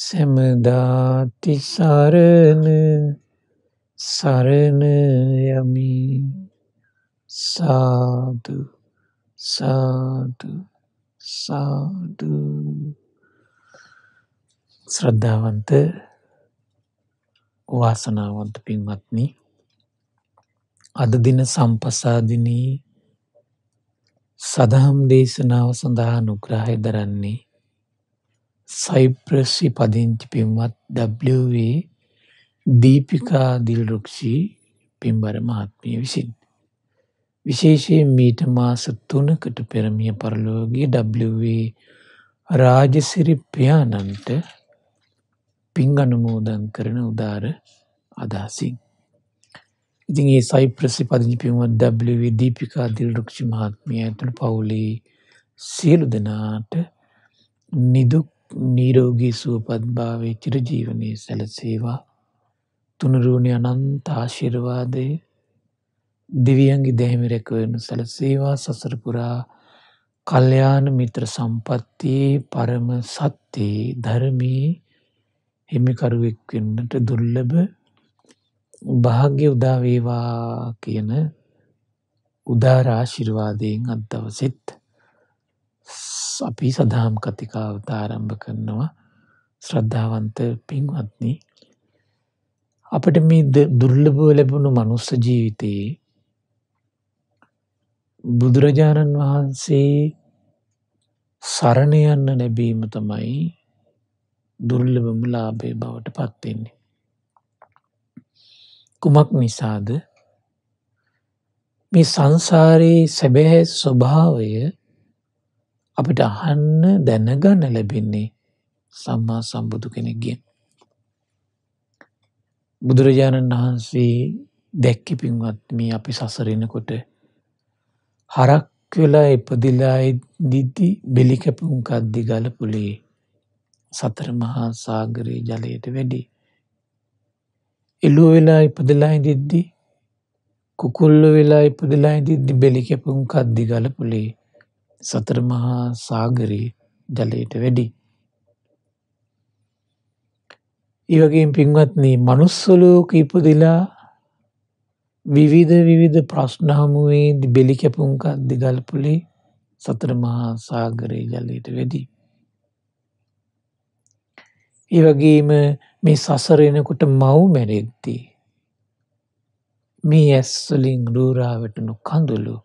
සැමදාති සරණ සරණ යමි සාදු සාදු සාදු ශ්‍රද්ධාවන්ත වාසනාවන්ත පින්වත්නි අද දින සම්පසාදිනී සදහම් දේශනාව සඳහා නුග්‍රහය දරන්නේ සයිප්‍රස්සි පදිංචි පින්වත් ඩ්වේ දීපිකා දිල්රුක්ෂී පෙම්බර මහත්මිය විසින්. විශේෂයෙන් මීට මාස තුනකට පෙරමිය පරලෝගිය ඩ්වේ රාජසිරි ප්‍යාණන්ට පින් අනුමෝදන් කරන උදාර අදහසින්. ඉතින් ඒ සයිප්‍රසි පදිිපිුවත් ඩ්වේ දීපිකා දිල්රුක්ෂි මහත්මිය ඇතුළ පවුලේ සියලු දෙනාට නිදුක් නීරෝගී සුවපත්භාවේ චිරජීවනය සැලසේවා තුනරුණය අනන්ත ආශිර්වාදය දෙවියන්ගේ දැහිමි රැකවරනු සැලසේවා සසරපුරා කල්්‍යයාන මිත්‍ර සම්පත්තියේ පරම සත්‍යයේ ධරමී හිමිකරුවෙක්වෙන්නට දුර්ලභ භාග්‍ය උදාවේවා කියන උදාරාශිර්වාදයෙන් අත්දවසිත් අපි සදාම් කතිකාවත ආරම්භ කරනවා ශ්‍රද්ධාවන්ත පින්වත්නි අපට මේ දුර්ලභව ලැබුණු මනුස්ස ජීවිතයේ බුදුරජාණන් වහන්සේ සරණ යන්න නැබීම තමයි දුර්ලභම ලාභය බවට පත්වෙන්නේ. කුමක් නිසාද මේ සංසාරයේ සැබැහැ ස්වභාවය අපිට අහන්න දැනගන්න ලැබෙන්නේ සම්මා සම්බුදු කෙනෙක්ගෙන්. බුදුරජාණන් වහන්සේ දැක්කි පින්වත් මේ අපි සසරෙනකොට හරක් වෙලා එපදිලා දිද්දි බෙලිකැපුම්කද්දි ගලපුලේ සතර මහා සාගරයේ ජලයට වැඩි. එලුව වෙලා ඉපදලා ඉදිද්දි කුකුල්ල වෙලා ඉපදලා ඉදිද්දි බෙලිකැපුම්කද්දි ගලපුලේ සතර මහා සාගරී ජලයට වැඩි. ඒවගේම පින්වත්නී මනුස්සලෝක ඉපදිලා විවිධ විවිධ ප්‍රශ්න හමුවේ බෙලි කැපුම්කක් දිගල්පුලි සතර මහා සාගරයේ ජලයට වෙදී. ඒ වගේම මේ සසරෙනකොට මව් මැරෙද්දී. මේ ඇස්වලින් රූරාවටනු කඳුලු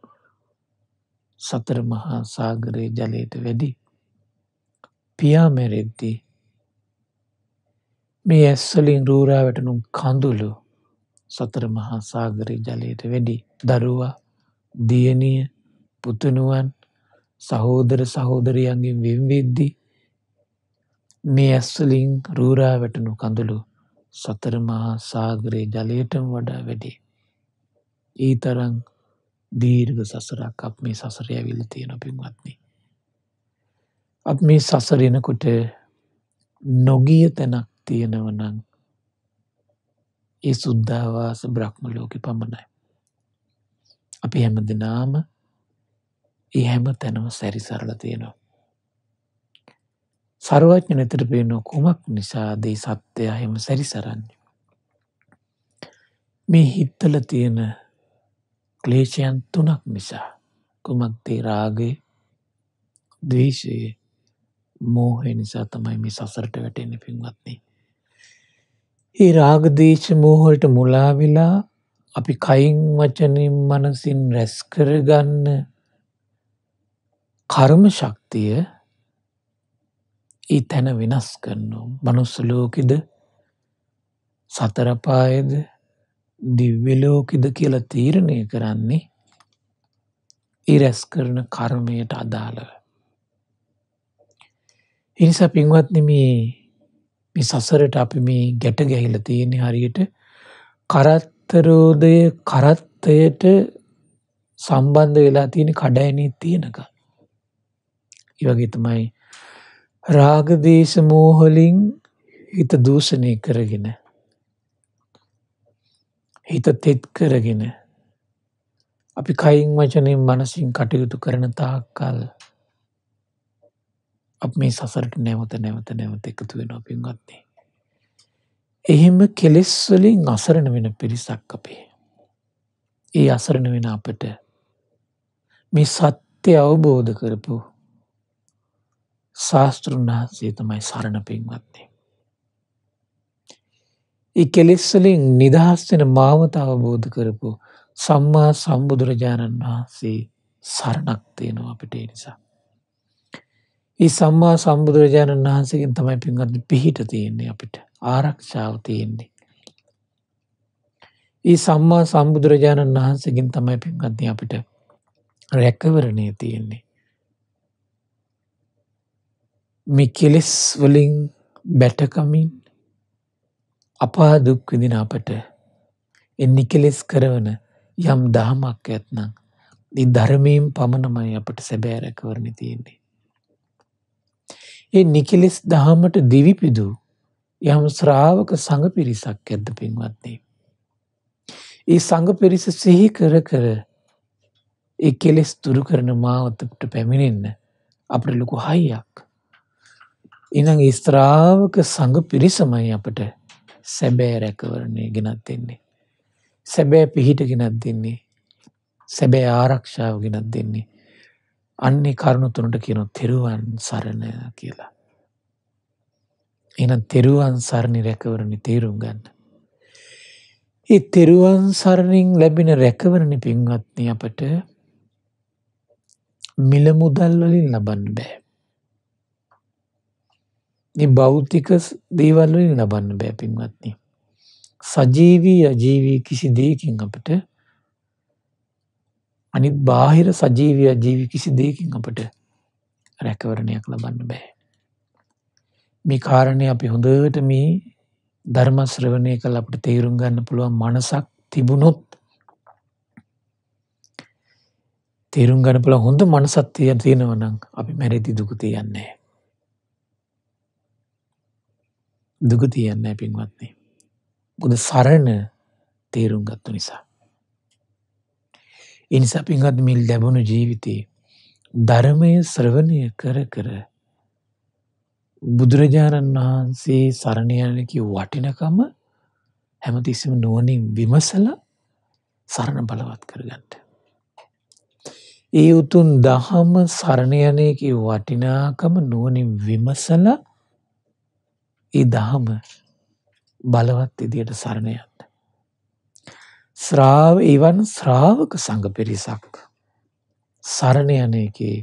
සතර මහා සාගරයේ ජලයට වැඩි පියාමැරෙද්දී මේ ඇස්වලින් රූරාවැටනුම් කඳුලු සතර මහා සාගරයේ ජලයට වැඩි දරුවා දියණිය පුතුණුවන් සහෝදර සහෝදරියන්ගෙන් වෙන්වෙද්දී මේ ඇස්වලින් රූරාවැටනු කඳුළු සතර මහා සාගරයේ ජලයටම වඩා වැඩි. ඊතරං දීර්ඝ සසරක් අප මේ සසර ඇවිල්ල තියෙන පින්වත්නි. අප මේ සසරෙනකොට නොගිය තැනක් තියෙනවනන් ඒ සුද්ධවාස බ්‍රහ්ම ලෝක පමණයි. අපි හැම දෙනාම ඒ හැම තැනම සැරිසරල තියෙනවා. සරුවඥ නැතර පේන කුමක් නිසාදේ සත්‍යය හෙම සැරිසරන්න. මේ හිත්තල තියෙන ක්ලේෂයන් තුනක් නිසා කුමක්තේ රාගය දවේශයේ මෝහය නිසා තමයි මේ සසරට වැටෙන පින්වත්න්නේ. ඒ රාගදේශ මෝහොලට මුලාවෙලා අපි කයින් වචනින් මනසින් රැස්කරගන්න කර්ම ශක්තිය ඒ තැන වෙනස් කරනු. මනුස්සලෝකෙද සතරපායද දිව්‍ය ලෝකෙද කියලා තීරණය කරන්නේ ඒ රැස් කරන කර්මයට අදාළව. එනිසා පින්වත්නි මේ මේ සසරට අපි මේ ගැට ගැහිලා තියෙන්නේ හරියට කරත්තරෝදය කරත්තයට සම්බන්ධ වෙලා තියෙන කඩයනේ තියෙනක. ඒ වගේ තමයි රාග දේශ මෝහලින් හිත දූෂණය කරගෙන හිත තෙත් කරගෙන අපි කයින් වචනින් මනසින් කටයුතු කරන තාක්කල් අප මේ සසරට නැවත නැවත නැවත එකතු වෙන පින්ගත්න්නේ. එහෙම කෙලෙස්වලින් අසරණ වෙන පිරිසක් අපේ. ඒ අසරණ වෙන අපට මේ සත්‍ය අවබෝධ කරපු ශාස්තෘන් වහන්සේ තමයි සරණ පින්වත්න්නේ. ඒ කෙලෙස් වලින් නිදහස් වෙන මාවත අවබෝධ කරපු සම්මා සම්බුදුරජාණන් වහන්සේ සරණක් තියෙනවා අපිට ඒ නිසා. ඒ සම්මා සම්බුදුරජාණන් වහන්සේගෙන් තමයි පින්වත් පිහිට තියෙන්නේ අපිට ආරක්ෂාව තියෙන්නේ. ඒ සම්මා සම්බුදුරජාණන් වහන්සේගෙන් තමයි පින්වත්නි අපිට රැකවරණය තියෙන්නේ. මේ කෙලෙස් වලින් බැටකමින් අපා දුක් විඳින අපට ඒ නිකලෙස් කරවන යම් දහමක් ඇත්නම් ඒ ධර්මයෙන් පමණමයි අපට සැබෑ රැකවරණ තියෙන්නේ. ඒ නිකලෙස් දහමට දිවිපිදු යම් ශ්‍රාවක සංඝ පිරිසක් ඇද්ද පින්වත්නි. ඒ සංඝ පිරිස සිහි කර කර ඒ කෙලෙස් දුරු කරන මාවතට පැමිණෙන්න අපට ලොකු හයියක්. ඉනං ස්ත්‍රාවක සංඝ පිරිසමයි අපට සැබෑ රැකවරණය ගෙනත් දෙන්නේ. සැබෑ පිහිට ගෙනත් දෙන්නේ. සැබෑ ආරක්ෂාව ගෙනත් දෙන්නේ. අන්නේ කරුණුතුනට කියන තෙරුවන් සරණය කියලා. එනම් තෙරුවන් සරණි රැකවරණි තේරුම් ගන්න. ඒ තෙරුවන් සරණින් ලැබෙන රැකවරණි පින්වත්නි අපට මිල මුදල් වලින් ලබන්න බෑ. මේ භෞතික දේවල් වලින් ලබන්න බෑ පින්වත්නි. සජීවී අජීවී කිසි දෙයකින් අපට අනිත් බාහිර සජීවී අජීවී කිසි දෙයකින් අපට රැකවරණයක් ලබන්න බෑ. මේ කාරණය අපි හොඳට මේ ධර්ම ශ්‍රවණය කළ අපට තේරුම් ගන්න පුළුවන් මනසක් තිබුණොත් තේරුම් ගන්න පුළුවන් හොඳ මනසක් තියෙනවනම් අපි මැරෙති දුක තියන්නේ. දුක තියන්න පින්වත්න්නේ. බුද සරණ තේරුම් ගත්තු නිසා. එනිසා පින්වත් මිල් ලැබුණු ජීවිතයේ ධර්මය ශ්‍රවණය කර කර බුදුරජාණන් වහන්සේ සරණයනකි වටිනකම හැමතිස්සම නුවනින් විමසල සරණ බලවත් කරගන්නට. ඒ උතුන් දහම සරණයනයකි වටිනාකම නුවනින් විමසලා ඒ දහම බලවත් ඉදියට සරණයන්න. ශ්‍රාව එවන් ශ්‍රාවක සඟ පිරිසක් සරණයනයකේ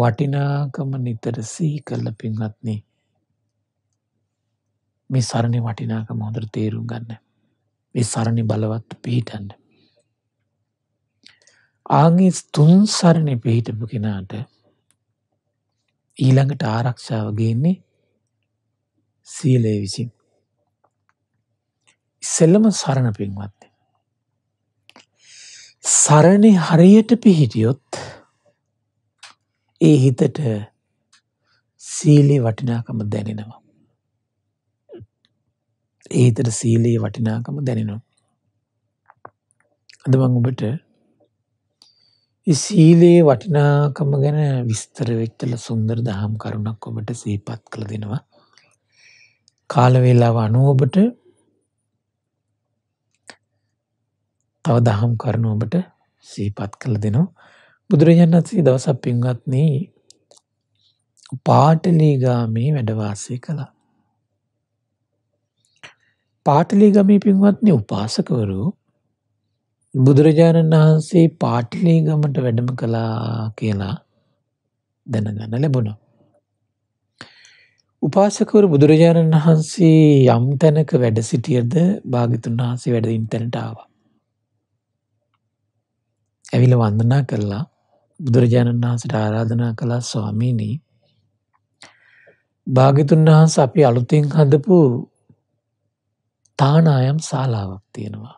වටිනාකම නිතර සී කල්ල පින්වත්න්නේ මේ සරණි වටිනාකම හොඳර තේරුම් ගන්න මේ සරණි බලවත් පිහිටන්න. ආගේ තුන් සරණි පිහිටපු කෙනාට ඊළඟට ආරක්ෂාව ගේන්නේ සීලය විසින්. ඉස්සෙල්ලම සරණ පින්වත්ද. සරණ හරියට පිහිටියොත් ඒ හිතට සීලී වටිනාකම දැනෙනවා. ඒතට සීලයේ වටිනාකම දැනෙනවා. අදමං ඔබට සීලයේ වටිනාකම ගැන විස්තර වෙච්චල සුන්දර දහම් කරුණක් ඔබට සීපත් කළ දෙනවා. කාලවෙලාව අනුව ඔබට තව දහම් කරනු ඔබට සීපත් කළ දෙනවා. බුදුරජාණන්සේ දවසක් පින්වත්නී පාටලීගාමී වැඩවාසය කළා. පාටලීගමී පින්වත්නි උපාසකවරු බුදුරජාණන් වහන්සේ පාටිලීගමට වැඩම කලා කියලා දැනගන්න ලැබුණා. උපාසකවරු බුදුරජාණන් වහන්සේ යම් තැනක වැඩ සිටියද භාගිතුන් වහන්සේ වැඩින් තැනට ආවා. ඇවිල වන්දනා කළා බුදුරජාණන් වහන්සේට ආරාධනා කළා ස්වාමීනි භාගිතුන් වහන්සේ අපි අලුතෙන් හදපු තානායම් ශාලාවක් තියෙනවා.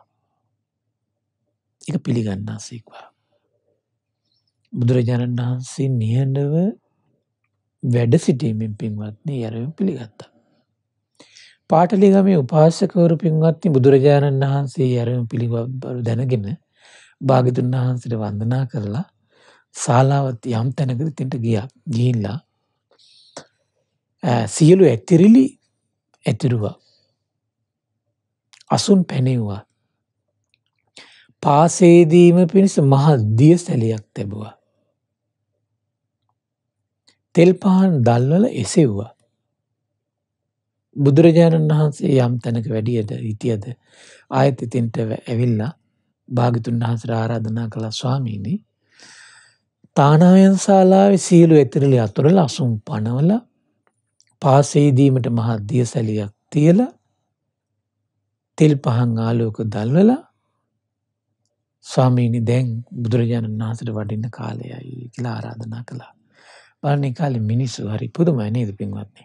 ඒක පිළිගන්නාසේක්වා. බුදුරජාණන් වහන්සේ නිහඬව වැඩ සිටීමෙන් පින්වත්න්නේ යරම පිළිගත්තා. පාටලිගමේ උපාසකවරු පින්වත්ති බුදුරජාණන් වහන්සේ යරම පිළිබරු දැනගෙන භාගිතුන් වහන්සට වන්දනා කරලා සාලාවත් යම් තැනකර තිට ගිය ගිහිල්ලා සියලු ඇතිරිලි ඇතිරුවා අසුන් පැනෙව්වා පාසේදීම පිණිස මහ දිය සැලියක් තැබවා තෙල් පහන් දල්වල එසෙව්වා. බුදුරජාණන් වහන්සේ යම් තැනක වැඩියද හිටියද ආයෙත් ඉතින්ට ඇවිල්ලා භාගතුන් වහන්සේට ආරාධනා කළා ස්වාමීනි තානායන් ශාලාවේ සීළු එතරලි අතුරල අසුම් පනවල පාසෙදීමට මහා දියසැලියක් තියලා තෙල් පහන් ආලෝක දල්වලා ස්වාමීනි දැන් බුදුරජාණන් වහන්සේට වඩින්න කාලයයි කියලා ආරාධනා කළා. බලන්නේ කාලේ මිනිස්සු හරි පුදුමයි නේද පින්වත්නි.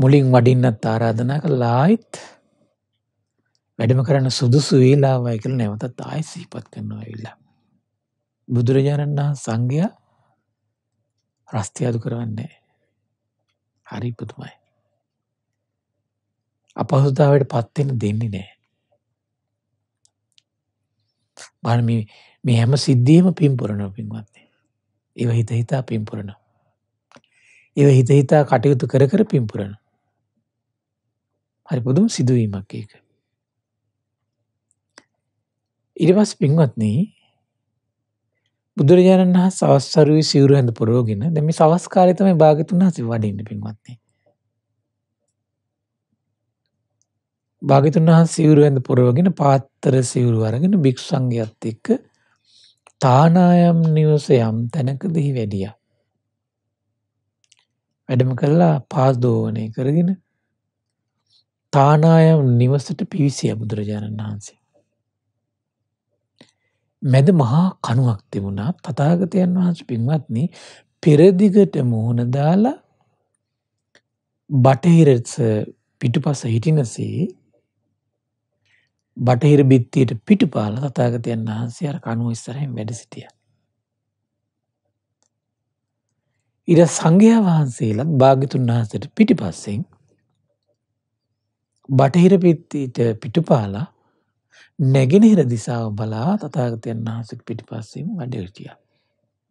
මුලින් වඩින්නත් ආරාධනා කළා ආයිත් වැඩම කරන්න සුදුසු වේලාවයි කියලා නැවතත් ආයෙත් සිහිපත් කරනවා ඇවිල්ලා. බුදුරජාණන් වහන්සේ සංඝයා රස්තියාදු කරවන්නේ හරි පුදුමයි. අපහසුතාවයට පත් වෙන දෙන්නේ නැහැ. බලන්න මේ මේ හැම සිද්ධියෙම පින් පුරනවා පින්වත්නි. ඒව හිත හිතා පිම්පුරණ. ඒව හිත හිතා කටයුතු කර කර පිම්පුරණ. හරි පුදුම සිදුවීමක් ඒක. ඉරිවස් පින්වත්නී බුදුරජාණන් හා සවස්සරුවයි සිවරු හැඳ පුරෝගෙන දෙම සවස්කාරතම භාගතුන් හසි වඩන්න පින්වත්න්නේ. භාගතුන් හා සිවරු ඇඳ පුරවගෙන පාත්තර සිවරු අරගෙන භික්ෂංගයත් එක්ක තානායම් නිවස යම් තැනකදී වැඩිය. වැඩම කරලා පාස්දෝවනය කරගෙන තානායම් නිවසට පිවිසිය බුදුරජාණන් වහන්සේ. මැද මහා කනුවක් තිබුණා තතාගතයන් වහන්ස පින්වත්න පෙරදිගට මුහුණ දාලා බටහිරස පිටු පස හිටිනසේ බටහිර බිත්තියට පිටිපාල තතාගතයන් වහන්සේ අර කනුව ඉස්සරහෙන් වැඩ සිටිය. ඉර සංඝයා වහන්සේලත් භාගිතුන් වහන්සට පිටි පස්සෙන් බටහිර පිත්තිට පිටුපාලා නැගෙනහිර දිසාාව බලා තතාගතයන් වහන්සක පිටි පස්සෙන් වැඩටිය.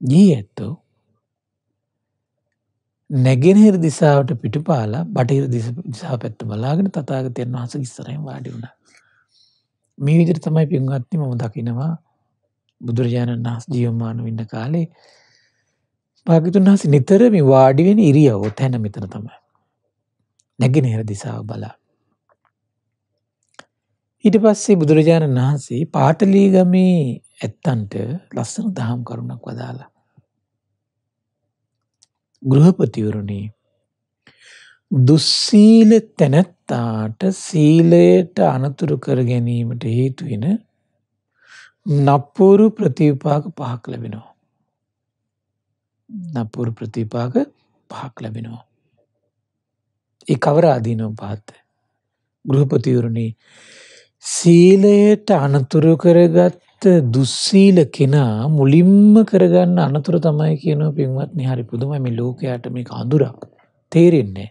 ගී ඇත්තෝ නැගෙනහිර දිසාාවට පිටුපාලා බටහිර දිසා පැත්ත බලාගෙන තතාගතයන් වහස ඉස්සරහෙන් වාඩි වුණා. මේ විදිර තමයි පින්වත්ති මම දකිනවා බුදුරජාණන් වහස් ජියවමාන ඉන්න කාලේ භාගිතුන් වහස නිතරම වාඩිවෙන ඉරියවෝ තැන මෙතන තමයි. නැගෙනහෙර දිසාව බලා. ඊට පස්සේ බුදුරජාණන් වහන්සේ පාටලීගමේ ඇත්තන්ට ලස්සන දහම් කරුණක් වදාලා. ගෘහපතිවරුණි දුස්සීල තැනැත් සත්තාට සීලයට අනතුරු කර ගැනීමට හේතුවෙන නප්පුරු ප්‍රතිවිපාක පහක් ලැබෙනවා. නපුරු ප්‍රතිපාක පහක් ලැබෙනවා. ඒ කවර අදීනෝ පාත්ත. ගෘහපතිවරුණි සීලයට අනතුරු කරගත්ත දුස්සීල කෙනා මුලින්ම කරගන්න අනතුර තමයි කියනව පින්වත් නිහරි පුදුමයි මේ ලෝකයාට මේ අඳුරක් තේරෙන්නේ.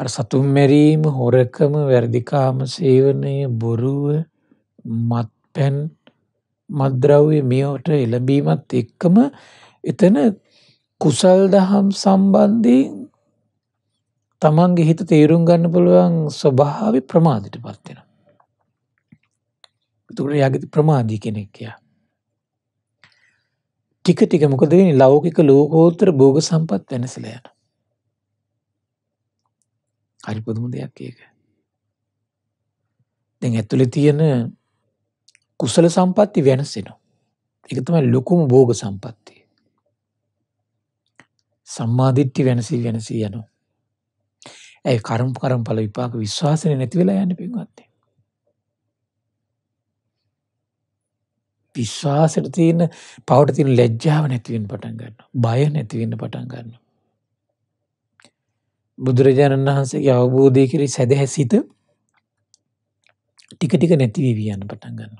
අර සතුම් මැරීම හොරකම වැරදිකාම සේවනය බොරුව මත් පැන් මද්‍රව්‍ය මේෝට එළඹීමත් එක්කම එතන කුසල් දහම් සම්බන්ධයෙන් තමන්ගේ හිත තේරුම් ගන්න පුළුවන් ස්වභාව ප්‍රමාධිට පත්වෙන. තුළ යගති ප්‍රමාධී කෙනෙක්කයා. ටික ටික මොකදවෙනි ලෞකික ලෝකෝත්‍ර භෝග සම්පත් වෙනසලයන. හරි පුදුම දෙයක් ඒක. දැන් ඇතුලේ තියෙන කුසල සම්පatti වෙනසෙනවා. ඒක තමයි ලොකුම භෝග සම්පත්තිය. සම්මාදිට්ඨි වෙනසී වෙනසී යනවා. ඒ කර්ම කර්මඵල විපාක විශ්වාසනේ නැති වෙලා යන්නේ පින්වත්නි. විශ්වාසෙට තියෙන පවට තියෙන ලැජ්ජාව නැති වෙන්න පටන් ගන්නවා. බය නැති වෙන්න පටන් ගන්නවා. බුදුරජාණන් වහන්සේගේ අවබෝධය කරේ සැදැහැසිත ටික ටික නැතිවී වියන්න පටන් ගන්න.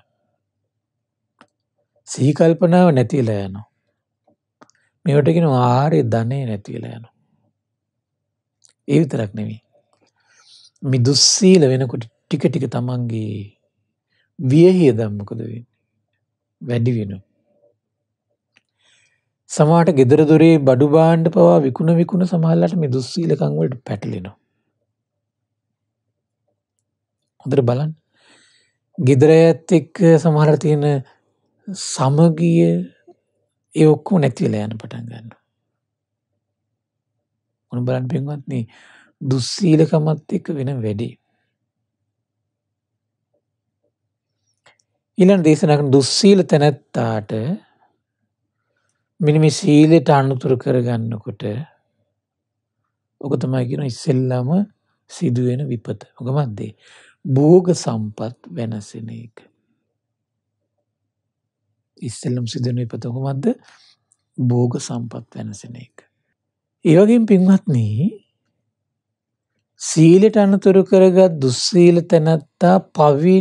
සීකල්පනාව නැතිලා යනවා. මෙවටගෙන ආරය ධනය නැතිවෙලා යනවා. ඒ විතරක් නෙවී. මිදුස්සීල වෙනකොට ටික ටික තමන්ගේ වියහිය දම්මකද වෙන්න. වැඩි වෙනවා. සමට ගෙදරදොරේ බඩු බාණ්ඩ පවා විකුණ විකුණ සමහල්ලට මේ දුස්සීලකංවලට පැටලිනවා. හොදර බලන් ගෙදර ඇත් එක්ක සමහර තියෙන සමගිය ඒ ඔක්කෝ නැතිවෙලා යන පටන් ගන්න. උන බලන් පෙන්වත්න දුස්සීලකමත් එක්ක වෙන වැඩි. ඉලන් දේශනක දුස්සීල තැනැත්තාට මෙනි මේ සීලෙට අනුතුර කරගන්නකොට ඕක තමයි කියන ඉස්සෙල්ලම සිදුවෙන විපත. ඕක මැද්දේ භෝග සම්පත් වෙනසෙන එක. ඉස්සෙල්ලම සිදුවෙන විපත කොහොමද? භෝග සම්පත් වෙනසෙන එක. ඒ වගේම පින්වත්නි සීලට අනුතුරු කරගත් දුස්සීල තැනැත්තා පවි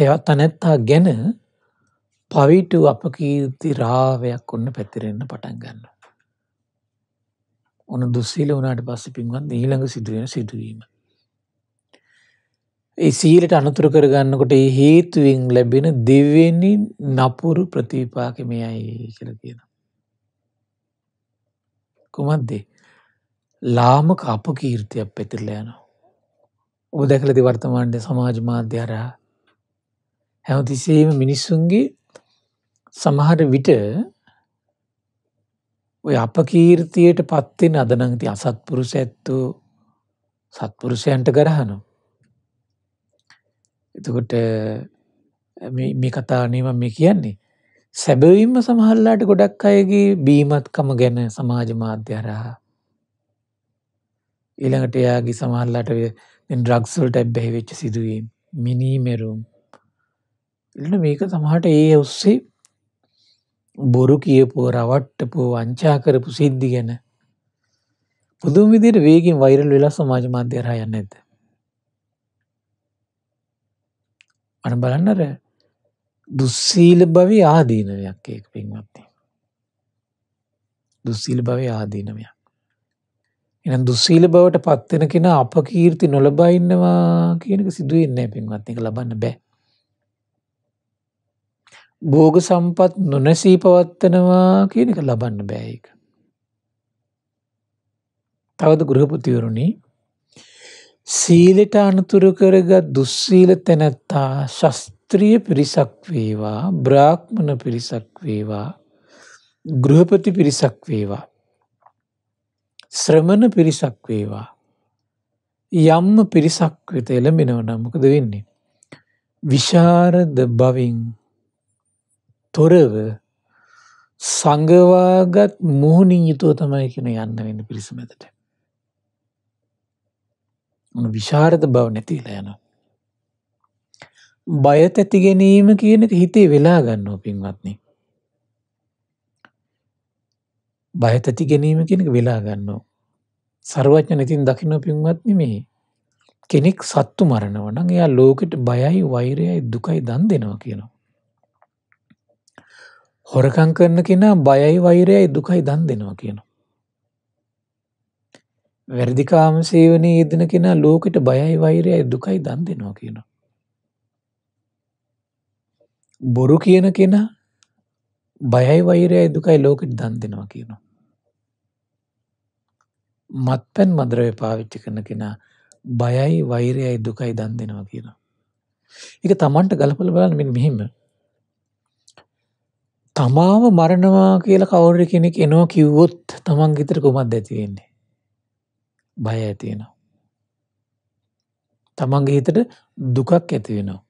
තැනැත්තා ගැන පවිටු අපකීර්ති රාවයක් ඔන්න පැතිරෙන්න පටන් ගන්න. ඕන දුස්සීල වනාට පස්ස පින්වත් ඊළඟ සිදුවෙන සිදුවීම. ඒ සීලට අනතුර කරගන්නකොට ඒ හේතුවෙන් ලැබෙන දෙවෙනි නපුරු ප්‍රතිපාකමයයි කර කියන. කුමත්දේ ලාමක අපකීර්තියක් පැතිරලා යනවා. ඔබ දැකලති වර්තමාන්ට සමාජ මාධ්‍යරා හැමතිසේම මිනිස්සුන්ගේ සමහර විට ඔය අපකීර්තියට පත්වෙන් අදනංති අසත්පුරුෂ ඇත්තෝ සත්පුරුෂයන්ට ගරහනු. එතකොට මේ කතානීම මේ කියන්නේ. සැබවින්ම සමහල්ලාට ගොඩක් අයගේ බීමත්කම ගැන සමාජ මාධ්‍යරහා. ඊළඟට එයාගේ සමහල්ලාට ද්‍රක්සල්ට ඇබ්බැහි වෙච්ච සිදුවීම් මිනීමෙරුම්. එලට මේක සමහට ඒ ඔස්සේ බොරු කියපුව රවට්ටපු වංචා කරපු සිද්ධි ගැන පුදුම විදියට වේගින් වෛරල් වෙලා සමාජ මාධ්‍ය හා යන්න ඇත. අන බලන්නර දුස්සීල භවි ආදීනවයක් ඒක පින්වත්ති. දුස්සීල භවය ආදීනවයක්. එන දුස්සීල බවට පත්වෙන කෙන අප කීර්ති නොලබයින්නවා කියනක සිදුවෙන්නේ පින්වත්ක ලබන්න බෑ. භෝග සම්පත් නොනැසී පවත්වනවා කියන එක ලබන්න බෑයික. තවද ගෘහපතිවරුණි සීලට අනතුරු කරගත් දුස්සීල තැනැත්තා ශස්ත්‍රිය පිරිසක් වේවා බ්‍රාහ්මණ පිරිසක් වේවා ගෘහපති පිරිසක් වේවා ශ්‍රමණ පිරිසක් වේවා යම්ම පිරිසක් වෙත එළඹෙනව නම් මොකද වෙන්නේ විශාරද බවින් තොරව සංගවාගත් මුහුණින් යුතුව තමයි කෙන යන්න වෙන්න පිරිස මැතට. විශාරත බව නැතිලා යන. බය තැතිගැනීම කියනක හිතේ වෙලා ගන්නෝ පින්වත්න්නේ. බයතති ගැනීම කෙනෙක වෙලා ගන්නවා. සර්වඥ නැතින් දකින පින්වත් නෙමේ. කෙනෙක් සත්තු මරණවනං එයා ලෝකෙට බයයි වෛරයයි දුකයි දන් දෙනවා කියනවා. හොරකං කරන්න කෙනා බයයි වෛරයයි දුකයි දන් දෙනවා කියනවා. වැරදිකාම සේවනයේ යෙදෙන කෙනා ලෝකෙට බයයි වෛරයයි දුකයි දන් දෙනවා කියනවා. බොරු කියන කෙනා බයයි වෛරයයි දුකයි ලෝකෙට දන් දෙනවා කියනවා. මත්පැන් මදරව පාවිච්චි කරන කෙනා බයයි වෛරයයි දුකයි දන් දෙනවා කියනවා. එක තමන්ට ගලපල බලන්න මෙ මෙහෙම තමාම මරණවා කියලා කවුරු කෙනෙක් එනවා කිව්වොත් තමන් ගෙදර කුමක්ද ඇති වෙන්නේ. බය ඇති වෙනවා. තමන්ගේ හිතට දුකක් ඇති වෙනවා.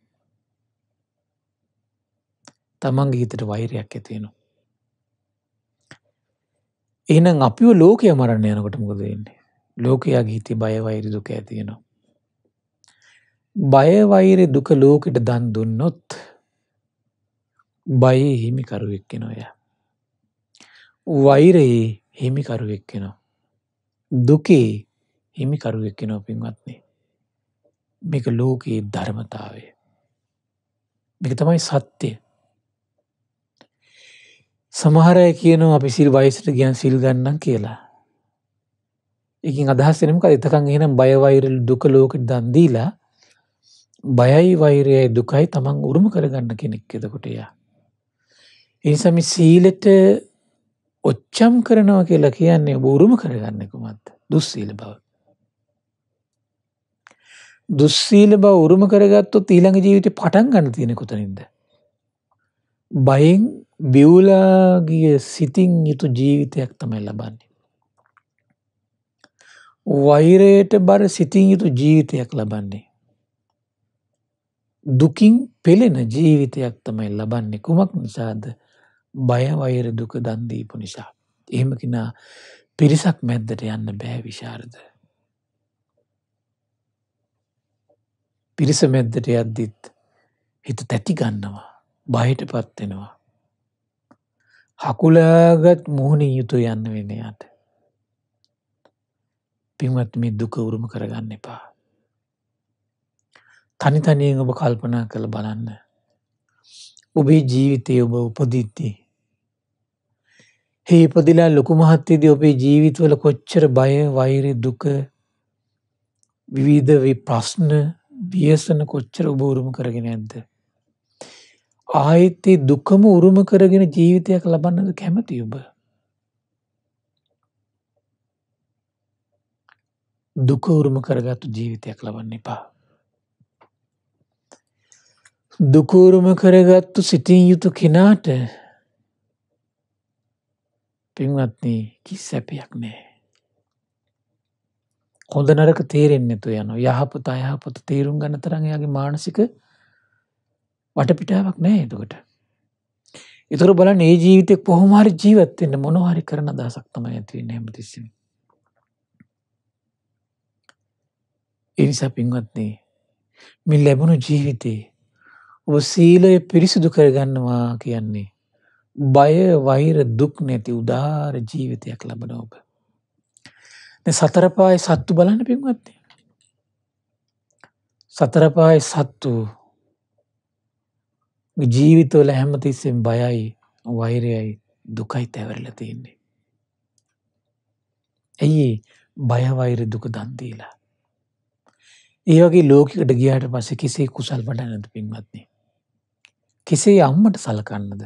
තමන්ගේ හිතට වෛරයක් ඇති වෙනවා. එහෙනම් අපිව ලෝකය මරන්න යනකොට මොකද වෙන්නේ? ලෝකයාගේ හිතේ බය වෛර දුක ඇති වෙනවා. බය වෛර දුක ලෝකෙට දන් දුන්නොත් බයේ හිමිකරුවෙක් කෙනොය. වෛරයේ හිමිකරුවෙක් කෙනවා. දුකේ හිමිකරුවෙක් කෙනෝ පින්වත්න්නේ. මේක ලෝකයේ ධර්මතාවය. මේක තමයි සත්‍යය. සමහරය කියනවා අපි සිල් වයිසට ගියන් සිල් ගන්නන් කියලා. එකින් අදහස්සනමක එතකං එනම් බයවෛරල් දුක ලෝකට දන්දීලා බයයි වෛරයයි දුකයි තමන් උරුම කරගන්න කෙනෙක් එදකොටයා. ඒසම සීලෙට ඔච්චම් කරනවා කියලා කියන්නේ බූරුම කරගන්නකුමත් දුස්සීල බව. දුස්සීල බව උරුම කරගත්තොත් ඊළඟ ජීවිත පටන් ගන්න තියෙන කොතනින්ද. බයෙන් බිවුලාගිය සිතින් යුතු ජීවිතයක් තමයි ලබන්නේ. වෛරයට බර සිතින් යුතු ජීවිතයක් ලබන්නේ. දුකින් පෙළෙන ජීවිතයක් තමයි ලබන්නේ කුමක් නිසාද බයවෛර දුක දන්දීපු නිසා. එහෙම කෙනා පිරිසක් මැද්දට යන්න බෑ විශාරද. පිරිස මැද්දට යද්දිත් හිත තැතිගන්නවා බහිට පත්වෙනවා. හකුලාගත් මුහුණින් යුතු යන්න වෙනයාට. පින්වත් මේ දුක උරුම කරගන්න එපා. තනි තනියෙන් ඔබ කල්පනා කළ බලන්න. ඔබේ ජීවිතය ඔබ උපදිද්දී ඒ ඉපදිලා ලොකු මහත්තේදී ඔබේ ජීවිතවල කොච්චර බය වෛරය දුක විවිධ ප්‍රශ්න ව්‍යසන කොච්චර ඔබ උරුම කරගෙන ඇද්ද. ආයෙත් ඒ දුකම උරුම කරගෙන ජීවිතයක් ලබන්නද කැමති ඔබ. දුක උරුම කරගත්තු ජීවිතයක් ලබන්න එපා. දුකෝරුම කරගත්තු සිටින් යුතු කෙනාට පින්වත්නි කිසි සැපයක් නෑ. හොඳ නරක තේරෙන්න්නතු යන යහපත අයහපත තේරුම් ගන්න තරඟයාගේ මානසික වටපිටාවක් නෑ එතුකට. ඉතුර බල ඒ ජීවිතෙක් පොහොමාරි ජීවත්වෙන්න මොනොහරි කරන දසක්තම ඇතිව නැමතිස්සෙන. එනිසා පින්වත්න්නේ මිල් ලැබුණු ජීවිතේ ඔ සීලය පිරිසිදු කරගන්නවා කියන්නේ බය වෛර දුක් නැති උදාර ජීවිතයක් ලබන ඔබ. සතරපාය සත්තු බලන්න පින්වත්තේ. සතරපාය සත්තු ජීවිතවල හැමතිස්සෙන් බයයි වෛරයයි දුකයි තැවරල තියෙන්නේ. ඇයි බයවෛර දුක දන්දීලා. ඒවගේ ලෝකකට ගියාට පස කෙසේ කුසල් වඩනට පින්වත්න්නේ. කෙසේ අම්මට සලකන්නද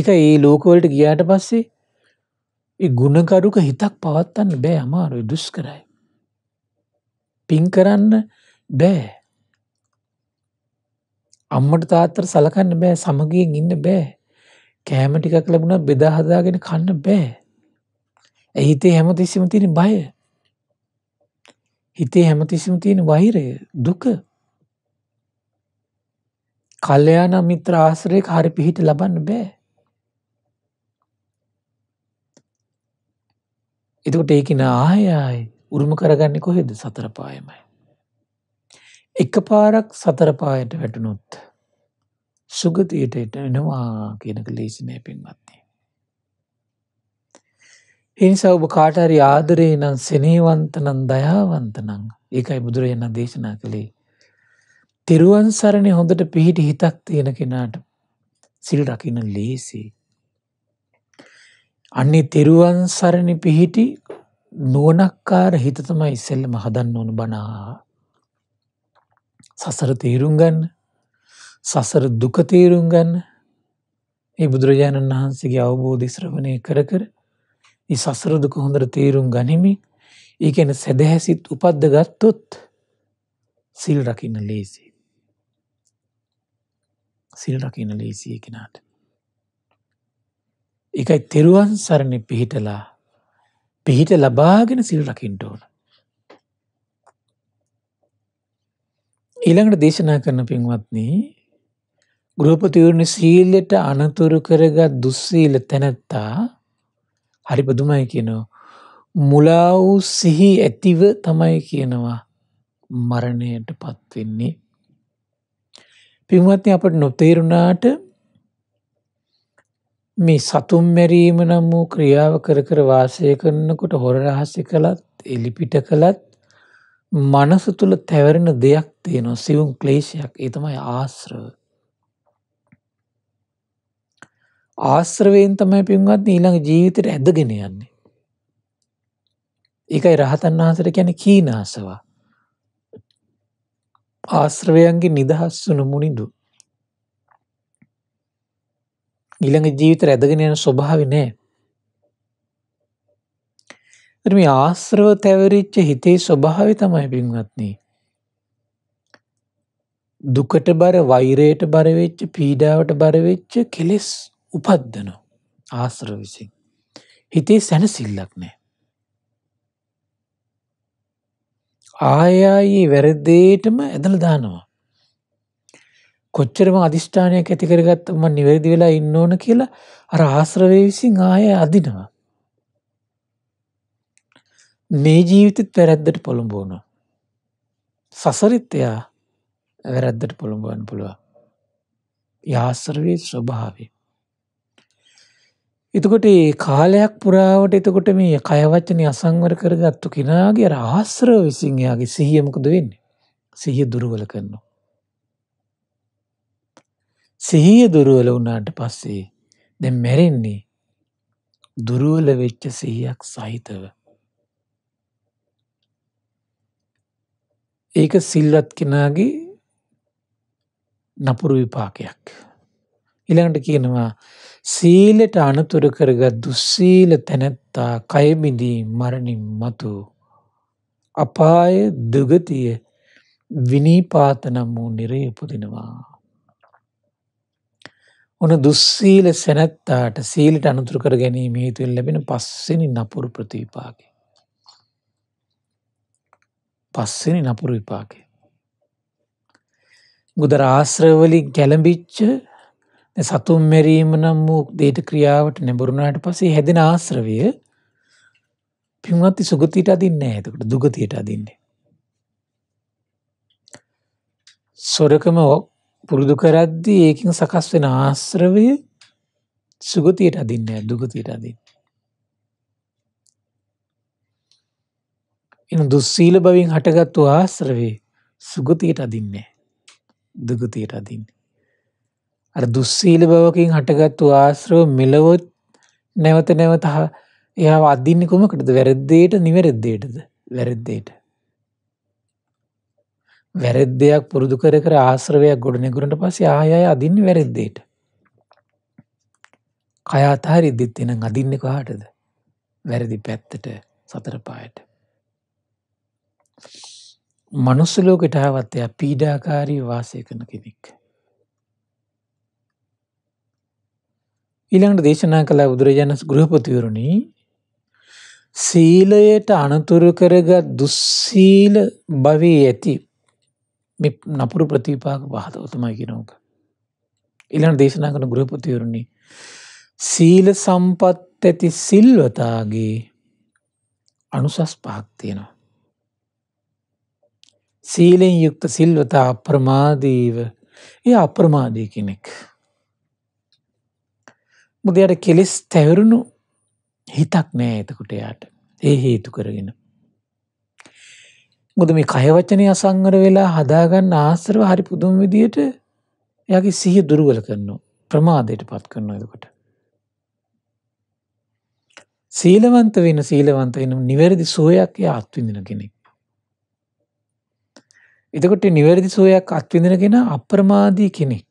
එක ඒ ලෝකවලට ගියාට පස්සේ ගුණකරුක හිතක් පවත්තන්න බෑ අමාරුයි දුස් කරයි. පින් කරන්න බෑ. අම්මට තාත්තර සලකන්න බෑ සමගියෙන් ඉන්න බෑ. කෑම ටිකක් ලැබුණ බෙදාහදාගෙන කන්න බෑ. ඇහිතේ හැමතිසිම තියෙන බය. හිතේ හැමතිසිම තියෙන වෛරය දුක. කල්්‍යයාන මිත්‍ර ආශ්‍රය කාරි පිහිට ලබන්න බෑ. එතකොට ඒකෙන ආයයි උරුම කරගන්න කොහෙද සතරපායමයි. එක පාරක් සතරපායට වැටනුත් සුගතියට එට එනවා කියනක ලේසිනය පෙන්වත්න්නේ. හිනිසා ඔබ කාටරි ආදරේ නම් සෙනේවන්තනන් දයාවන්තනං ඒකයි බුදුරයන්න දේශනා කළේ. තෙරුවන් සරණය හොඳට පිහිටි හිතක් තියෙන කෙනාට සිල් රකින ලේසිේ අන්නේ තෙරුවන් සරණ පිහිටි නුවණක්කාර හිත තමයි ඉස්සෙල්ලම හදන්න ඕන බණා. සසර තේරුම් ගන්න. සසර දුක තේරුම් ගන්න. ඒ බුදුරජාණන් වහන්සේගේ අවබෝධ ශ්‍රවණය කර කර ඒ සසර දුක හොඳට තේරුම් ගනිමින් ඒ කියන්නේ සදහැසිත උපද්ද ගත්තොත් සිල් රකින්න ලේසි. සිල් රකින්න ලේසි කෙනාට. එකයි තෙරුවන් සරණ පිහිටලා පිහිට ලබාගෙන සිල් රකින්ට ඕන. ඊළඟට දේශනා කරන පින්වත්න්නේ ගෘහපතිවරණ සීල්ලට අනතුරු කරගත් දුස්සීල තැනැත්තා හරි පදුමයි කියනවා. මුලා වූ සිහි ඇතිව තමයි කියනවා මරණයට පත්වෙන්නේ. පින්වත්න අපට නොතේරුණාට මේ සතුම් මැරීම නම් වූ ක්‍රියාව කර කර වාසය කරන්නකොට හොරරහසි කළත් එලිපිට කළත් මනස තුළ තැවරෙන දෙයක් තියෙනවා සිවුම් ක්ලේශයක් ඒතමයි ආශ්‍රව. ආශ්‍රවයෙන් තමයි පින්වත් ඊළඟ ජීවිතයට ඇදගෙන යන්නේ. ඒකයි රහතන් වහන්සට කැන කීනාසවා. ආශ්‍රවයන්ගේ නිදහස් වුණු මුනිදු. ඊළඟ ජීවිත රැදගෙන යන ස්වභාවි නෑ. එතකොට මේ ආශ්‍රව තැවරිච්ච හිතේ ස්වභාවය තමයි පින්වත්නි. දුකට බර වෛරයට බර වෙච්ච පීඩාවට බර වෙච්ච කෙලෙස් උපද්දනවා ආශ්‍රව විසින්. හිතේ සැනසෙල්ලක් නෑ. ආය ආයේ වැරදේටම ඇදලා දානවා. කොච්චරම අධිෂ්ඨානයක් ඇති කරගත්ත මම නිවැරදි වෙලා ඉන්න ඕන කියලා අර ආශ්‍රවය විසින් ආය අදිනවා. මේ ජීවිතෙත් වැරද්දට පොළඹවනවා. සසරිත් එයා වැරද්දට පොළඹවන්න පුළුවන්. යාශ්‍රවයේ ස්වභාවය. එතකොට මේ කාලයක් පුරාවට එතකොට මේ කය වචනේ අසංවර කරගත්තු කෙනාගේ අර ආශ්‍රව විසින් එයාගේ සිහිය මොකද වෙන්නේ? සිහිය දුර්වල කරනවා. සිහිය දුරුවල වුණාට පස්සේ දැ මැරෙන්නේ දුරුවල වෙච්ච සිහියක් සහිතව. ඒක සිල්ලත් කෙනාගේ නපුරු විපාකයක්. ඉළඟට කියනවා සීලට අනතුර කරගත් දුස්සීල තැනැත්තා කයබිඳී මරණින් මතු අපාය දුගතිය විනීපාතනම් වූ නිරය පුදිනවා. ඔන දුස්සීල සැනැත්තාට සීලිට අනතුරු කර ගැනීම හේතුවෙන් ලැබෙන පස්සෙනි නපුරු ප්‍රතිවිපාකය. පස්සෙනි නපුරු විපාකය. ගුදර ආශ්‍රවලින් කැළඹිච්ච සතුම් මෙරීම නම් වූ දේට ක්‍රියාවට නැඹුරුණාට පසේ හැදෙන ආශ්‍රවය පින්වත්ති සුගතියට අදින්නේ එතකට දුගතියට අදින්නේ. සොරකම පුරුදු කරද්දී ඒකින් සකස් වෙන ආශ්‍රවය සුගතියට අදින්න දුගතියට අදින්. එන දුස්සීල බවින් හටගත්තු ආශ්‍රවේ සුගතියට අදින්නේ දුගතියට අදින්න. අර දුස්සීල බවකින් හටගත්තු ආශ්‍රව මෙලොවොත් නැවත නැවත එයා අදින්නේ කොමකටද වැරද්දේට නිවැරද්දේටද වැරද්දේට වැරද්දයක් පුරුදු කර කර ආශ්‍රවයක් ගොඩ නිගුරට පසේ ආයය අදින්න වැරද්දේට. කයාතහරි ඉදිත් එන අදින්න කොහටද වැරදි පැත්තට සතරපායට. මනුස්සලෝකට ආවත්තය පීඩාකාරී වාසය කන කෙනෙක්. ඊළඟට දේශනා කලා බුදුරජාණස් ගෘහපතිවරුණී සීලයට අනතුරු කරගත් දුස්සීල භවී ඇති මේ නපුරු ප්‍රතිපාක පහතවතමයි කෙනෝක. ඉළන් දේශනා කන ගෘහපතිවරුණි සීල සම්පත් ඇති සිල්වතාගේ අනුසස් පහක් තියෙනවා. සීලෙන් යුක්ත සිල්වතා අප්‍රමාදීව ඒ අප්‍රමාදී කෙනෙක්. බුදයට කෙලෙස් තැවරුණු හිතක් නෑ එතකොට යාට ඒ හේතු කරගෙන. මොකද මේ කය වචනේ අසංවර වෙලා හදාගන්න ආශ්‍රව හරි පුදුම විදියට එයාගේ සිහිය දුර්වල කරනවා ප්‍රමාදයටපත් කරනවා එතකොට සීලවන්ත වෙන සීලවන්ත වෙන නිවැරදි සෝයක් එයා අත්විඳින කෙනෙක් එතකොට නිවැරදි සෝයක් අත්විඳින කෙනා අප්‍රමාදී කෙනෙක්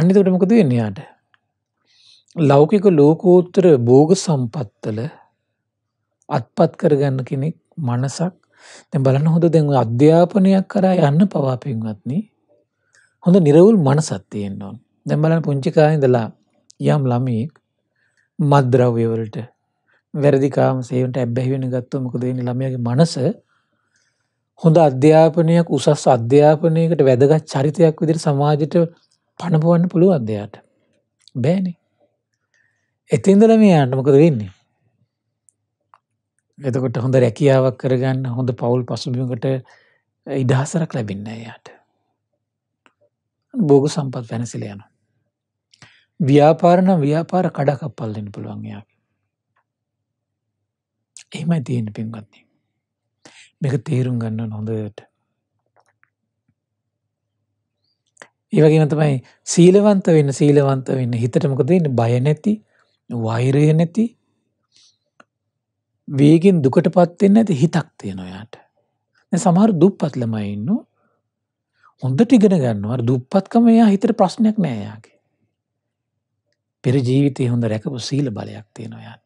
අන්න එතකොට මොකද වෙන්නේ යාට ලෞකික ලෝකෝත්තර භෝග සම්පත්තල අත්පත් කරගන්න කෙනෙක් මනසක් තැ බලන හොඳ දැන් අධ්‍යාපනයක් කරා යන්න පවාපෙන්වත්න හොඳ නිරවුල් මනසත්තියෙන්න්නවා දැම්බලන පුංචිකායිදලා යම් ළමයෙක් මද්‍රව්‍යවලට වැරදිකාම සේවට ඇබැහිවෙන ගත්තුමකදන ළමයගේ මනස හොඳ අධ්‍යාපනයක් උසස් අධ්‍යාපනයකට වැදගත් චරිතයක් විදිර සමාජයට පණපුවන්න පුළුව අධ්‍යයාට බෑනේ එතින්දල මේ අන්ටමකද වෙන්නේ එතකොට හොඳ රැකියාවක් කරගන්න හොඳ පවුල් පසුබිමකට ඉදහසරක් ලැබින්න යට. බෝග සම්පත් වැනසිල යන. ව්‍යාපාරණ ව්‍යාපාර කඩකප්පල්ලෙන් පුළුවන්යා. එහමයි තියෙන පින්ගත්න්නේ. මේක තේරුම් ගන්න නොඳට. ඒවගේම තමයි සීලවන්ත වෙන්න සීලවන්ත වෙන්න හිතට මොකද ඉන්න බය නැති වෛරය නැති වේගෙන් දුකට පත්වෙන්න ඇති හිතක් තියෙන ඔයාට. සමහර දුප්පත් ළමයින්න හොඳට ඉගෙන ගන්නවා දුප්පත්කම එයා හිතට ප්‍රශ්නයක් නෑයාගේ. පෙර ජීවිතය හොඳ රැකපු සීල බලයක් තියෙන ඔයාට.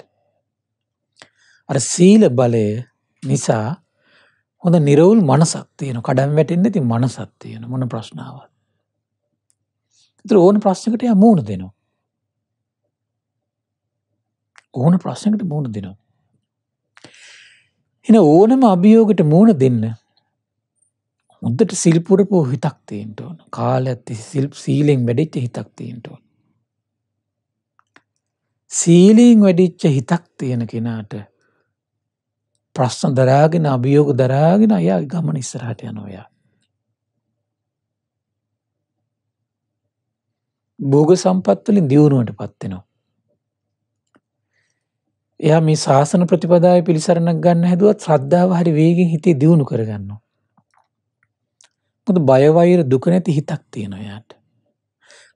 අ සීල බලය නිසා හොඳ නිරවුල් මනසක් තියන කඩම් වැටෙන්න්න ති මනසත් තියෙන මොන ප්‍රශ්නාවත්. තර ඕන ප්‍රශ්නකට ය මූුණ දෙනවා. ඕන ප්‍රශ්නකට මූුණ දෙනවා. එන ඕනම අභියෝගට මූුණ දෙන්න. මුද්දට සිල්පුරපු හිතක්තියෙන්ට ඕන කාල ඇති සිල් සීලෙෙන් වැඩිච්ච හිතක්තියෙන්ට ඕන. සීලීෙන් වැඩිච්ච හිතක් තියෙන කෙනාට ප්‍රශ්න දරාගෙන අභියෝග දරාගෙන අයා ගමන ඉස්සරහට යනොයා. භෝග සම්පත්වලින් දියුණුවට පත්වෙනවා. එයා මේ ශාසන ප්‍රතිපදාය පිළිසරණක් ගන්න හැදුවත් ශ්‍රද්ධාව හරි වේගෙන් හිතේ දියුණු කරගන්නවා. මොකද බය වෛර දුක නැති හිතක් තියෙනවා එයාට.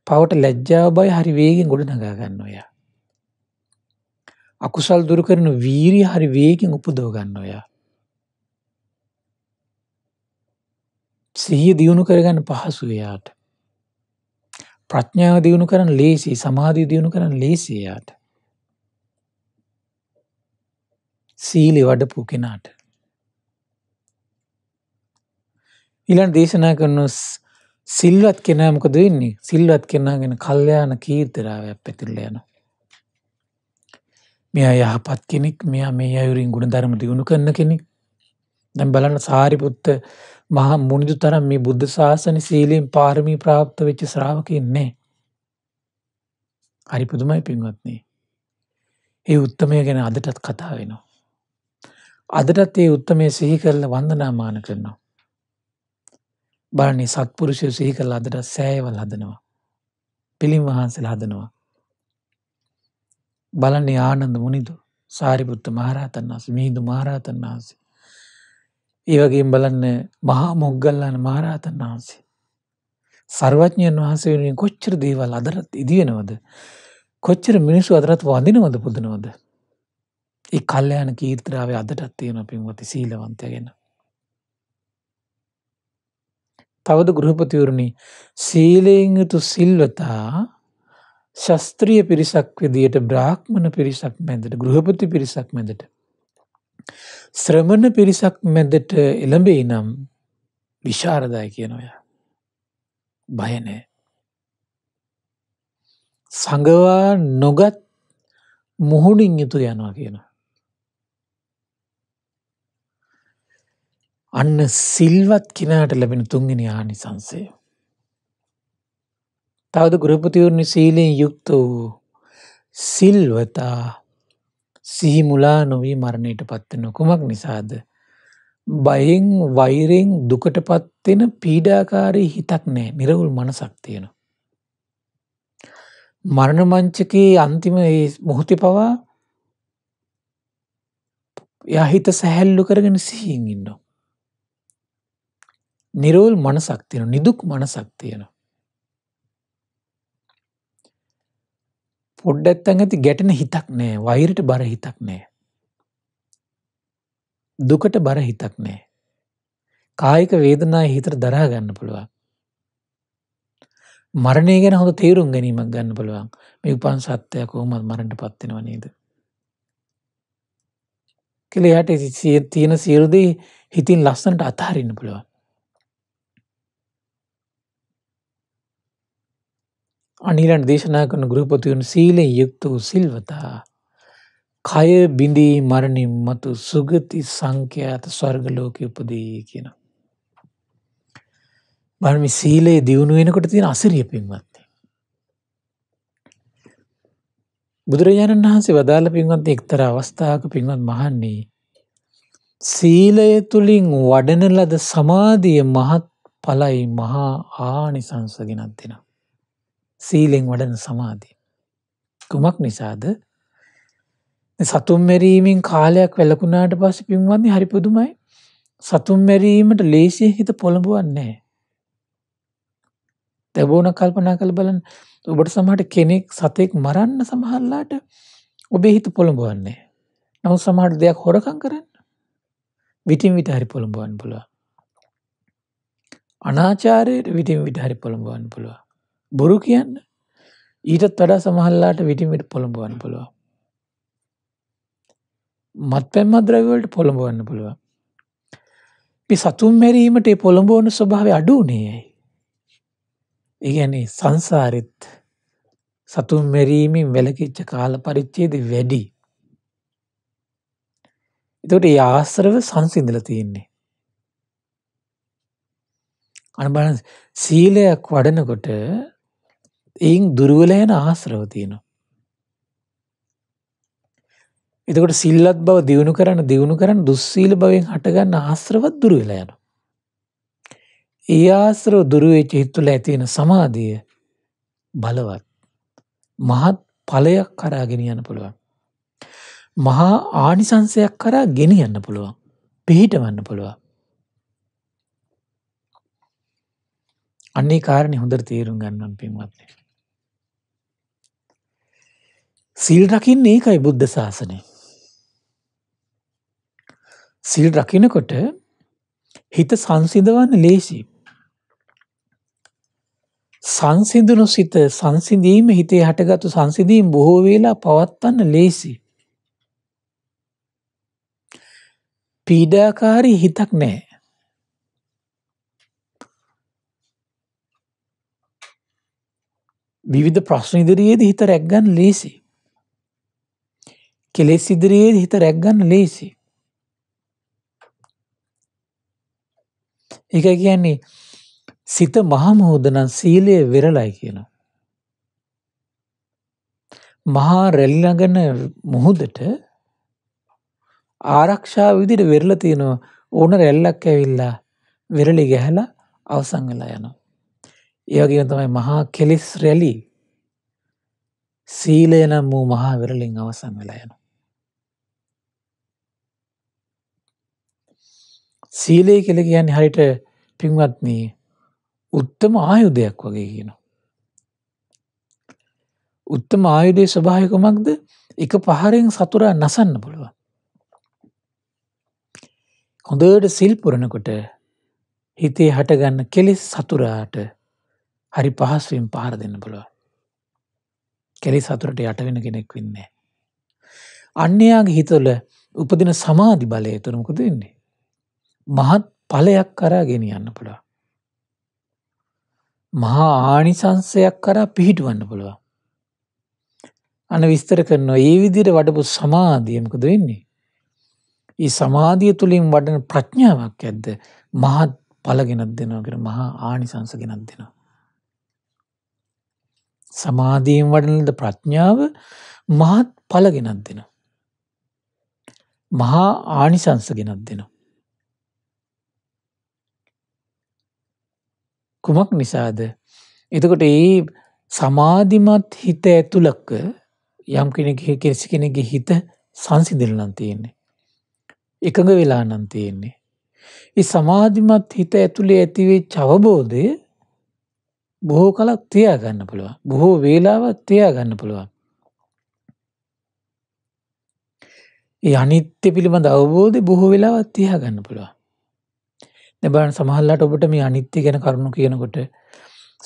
පවට ලැජ්ජාව බය හරි වේගෙන් ගොඩ නගා ගන්නවා එයා. අකුසල් දුරු කරන වීරිය හරි වේගෙන් උපදව ගන්නවා එයා. සිහිය දියුණු කරගන්න පහසු එයාට. ප්‍රඥාව දියුණු කරන්න ලේසි, සමාධිය දියුණු කරන්න ලේසි එයාට. සීලි වඩපු කෙනාට. ඉලන් දේශනා කරනුස් සිල්වත් කෙනා මොකද වෙන්නේ සිල්වත් කෙනාගෙන කල්්‍යයාන කීර්තරාවයක් පැතිරල යන. මෙයා යහපත් කෙනෙක් මෙයා මේ අයුරින් ගුණ ධර්ම දියුණු කරන කෙනෙක් දැම් බලන්න සාරිපුත්ත මහා මුනිදු තරම් මේ බුද්ධ ශාසන සීලයෙන් පාරමී ප්‍රාප්ත වෙච්ච ශ්‍රාවකයන්නේ. හරි පුදුමයි පින්වත්න්නේ. ඒ උත්තමය ගැන අදටත් කතා වෙනවා. අදටත් ඒ උත්තමය සිහි කරල වන්දනාමාන කරනවා. බලන්නේ සත්පුරුෂය සිහි කරල අදට සෑයවල් හදනවා. පිළිම් වහන්සල හදනවා. බලන්නේ ආනන්ද මුනිදු සාරිපුත්ත මහරහතන් වහස මිහිදු මහරහතන් වහන්සේ. ඒවගේම් බලන්න මහා මොග්ගල්ලාන මහරහතන් වහන්සේ. සර්වඥයන් වහන්සේ වෙනින් කොච්චර දේවල් අදරත් ඉදිගෙනවද. කොච්චර මිනිසු අදරත් වදිනවද පුදනවද. ඒ කල්්‍යයාන කීර්ත්‍රාව අදටත් තියෙන පින්වති සීලවන්තයගෙන. තවද ගෘහපතිවරණි සීලයෙන් යුතු සිල්වතා ශස්ත්‍රිය පිරිසක් විදියට බ්‍රාහ්මණ පිරිසක් මැදට ගෘහපති පිරිසක් මැදට. ශ්‍රමණ පිරිසක් මැදට එළඹෙයි නම් විශාරදාය කියනොය. බයනෑ. සඟවා නොගත් මුහුණින් යුතු යනවා කියනවා. අන්න සිල්වත් කෙනාට ලැබෙන තුන්ගෙන ආනිසංසය. තවද ගෘපතිවරණ සීලයෙන් යුක්ත වූ සිල්වතා සිහිමුලා නොවී මරණයට පත්වන කුමක් නිසාද. බයෙන් වෛරෙන් දුකට පත්වෙන පීඩාකාරී හිතක් නෑ නිරවුල් මනසක්තියෙන. මරණ මංචකයේ අන්තිම මොහොති පවා යහිත සැහැල්ලු කරගෙන සිහින් ඉන්නවා. නිරෝල් මනසක් තියෙන නිදුක් මනසක් තියෙන. පොඩ්ඩත්තන් ඇති ගැටෙන හිතක් නෑ වෛරට බර හිතක් නෑ. දුකට බර හිතක් නෑ. කායික වේදනා හිතර දරා ගන්න පුළුවන්. මරණය ගැන හොඳ තේරුම් ගැනීමක් ගන්න පුළුවන් මේ උපන් සත්‍යයක් හොමත් මරණට පත්වෙනවා නේද. කළ යට තියෙන සියල්දී හිතින් ලස්සනට අතාරන්න පුළුවන්. අනිලන් දේශනා කරන ගෘහපතිවුන් සීලෙන් යුක්ත වූ සිල්වතා. කය බිඳී මරණින් මතු සුගති සංඛ්‍යාත ස්වර්ගලෝක උපදී කියන. බණමි සීලයේ දියුණු වෙනකොට තියෙන අසිරිය පින්වත්ති. බුදුරජාණන් වහන්සේ වදාළ පින්වත් එක්තර අවස්ථාවක පින්වත් මහන්නේ. සීලය තුළින් වඩන ලද සමාධිය මහත් පලයි මහා ආනිසංසගෙනත් දෙෙනම්. සීලෙන් වඩන සමාධී. කුමක් නිසාද සතුම් මෙරීමෙන් කාලයක් වැලකුණාට පස්ස පින්වන්නේ හරි පුදුමයි සතුම් මැරීමට ලේසිය හිත පොළඹුවන්නේ. තැබෝන කල්පනා කළ බලන් ඔබට සමහට කෙනෙක් සතෙක් මරන්න සමහල්ලාට ඔබේ හිත පොළඹුවන්නේ. නමු සමහට දෙයක් හොරකං කරන්න විටින් විට හරි පොළඹුවන් පුළුව. අනාචාරයට විටින් විට හරි පොළඹුවන් පුළුවන්. බොරු කියන්න ඊටත් වඩා සමහල්ලාට විටිමිට පොළඹුවන් පුළුව මත් පැම් අද්‍රවලට පොළඹුවන්න පුළුව පි සතුම් මැරීමට පොළඹෝන ස්වභාව අඩුනේයයි ඒගැන සංසාරිත් සතුම් මැරීමින් වැලකිච්ච කාල පරිච්චේද වැඩි එතට ඒ ආස්ත්‍රව සංසිින්දල තියෙන්නේ අනබලන් සීලයක් වඩනකොට එයින් දුරුවලයන ආශ්‍රව තියෙනවා. එතකොට සිල්ලත් බව දියුණු කරන්න දියුණු කරන්න දුස්සීල බවෙන් හටගන්න ආශ්‍රවත් දුරවෙලා යන. ඒ ආශ්‍රව දුරුවේච හිත්තුල ඇතියෙන සමාධිය බලවත්. මහත් ඵලයක් කරා ගෙනියන්න පුළුවන්. මහා ආනිසංසයක් කරා ගෙනියන්න පුළුවන්. පිහිටවන්න පුළුවන්. අන්නේ කාරණය හොඳට තේරුම් ගන්නම් පින්වත්න්නේ. සිල් රකින්න ඒකයි බුද්ධ ශාසනය. සිල් රකිනකොට හිත සංසිදවන්න ලේසි. සංසිදුනු සිත සංසිදීම හිතේ හටගතු සංසිදීම් බොහෝ වෙලා පවත්වන්න ලේසි. පීඩාකාරී හිතක් නෑ. විවිධ ප්‍රශ්න ඉදිරියේද හිත රැක්ගන් ලේසි. කෙලෙස් ඉදිරියේ හිත රැක්ගන්න ලේසි. එක කියන්නේ සිත මහමෝදනන් සීලය වෙරලයි කියනවා. මහා රැල්ලඟන මුහුදට ආරක්ෂා විදිට වෙරල තියෙනවා ඕන රැල්ලක් ඇවිල්ලා වෙරලි ගැහලා අවසංගලා යනවා. ඒවගේ තමයි මහා කෙලෙස් රැලි සීලය නම් වූ මහා වෙරලින් අවසන් වෙලා යනවා. සීලය කෙල කියන්නේ හරිට පින්වත්නී උත්තම ආයුධයක් වගේ කියනවා. උත්තම ආයුදය ස්වභායකමක්ද එක පහරෙන් සතුරා නසන්න පුළුව. හොඳට සිල්පුරණකොට හිතේ හටගන්න කෙලෙස් සතුරාට හරි පහස්වීම් පහර දෙන්න පුළුව. කෙලෙ සතුරට යටවෙන කෙනෙක් වෙන්නේ. අන්නයාගේ හිතොල උපදින සමාධි බලය තුරමකුද වෙන්නේ. මහත් ඵලයක් කරා ගෙනියන්න පුළුවන්. මහා ආනිසංසයක් කරා පිහිටුවන්න පුළුවන්. අන විස්තර කරනවා ඒ විදිර වඩපු සමාධියමකද වෙන්නේ. ඒ සමාධිය තුළින් වඩන ප්‍රඥාවක් ඇද්ද මහත් පලගෙනත් දෙනවාගෙන මහා ආනිසංස ගෙනත් දෙනවා. සමාධීම් වඩනද ප්‍රඥාව මහත් පලගෙනත් දෙනවා. මහා ආනිසංස ගෙනත් දෙනවා. කුමක් නිසාද. එතකොට ඒ සමාධිමත් හිත ඇතුළක්ක යම් කෙනෙක කෙසි කෙනෙගේ හිත සංසිදිරනම් තියෙන්නේ. එකඟ වෙලා නම් තියෙන්නේ. ඒ සමාධිමත් හිත ඇතුළේ ඇතිවේ චවබෝධය බොහෝ කලක් තියා ගන්න පුළුවන් බොහෝ වේලාවත් තියා ගන්න පුළුවන්. ඒ අනිත්‍ය පිළිබඳ අවබෝධය බොහෝ වෙලාවත් තියා ගන්න පුළුවන්. එබන් සමහල්ලට ඔබට මේ අනිත්‍ය ගැන කරුණු කියනකොට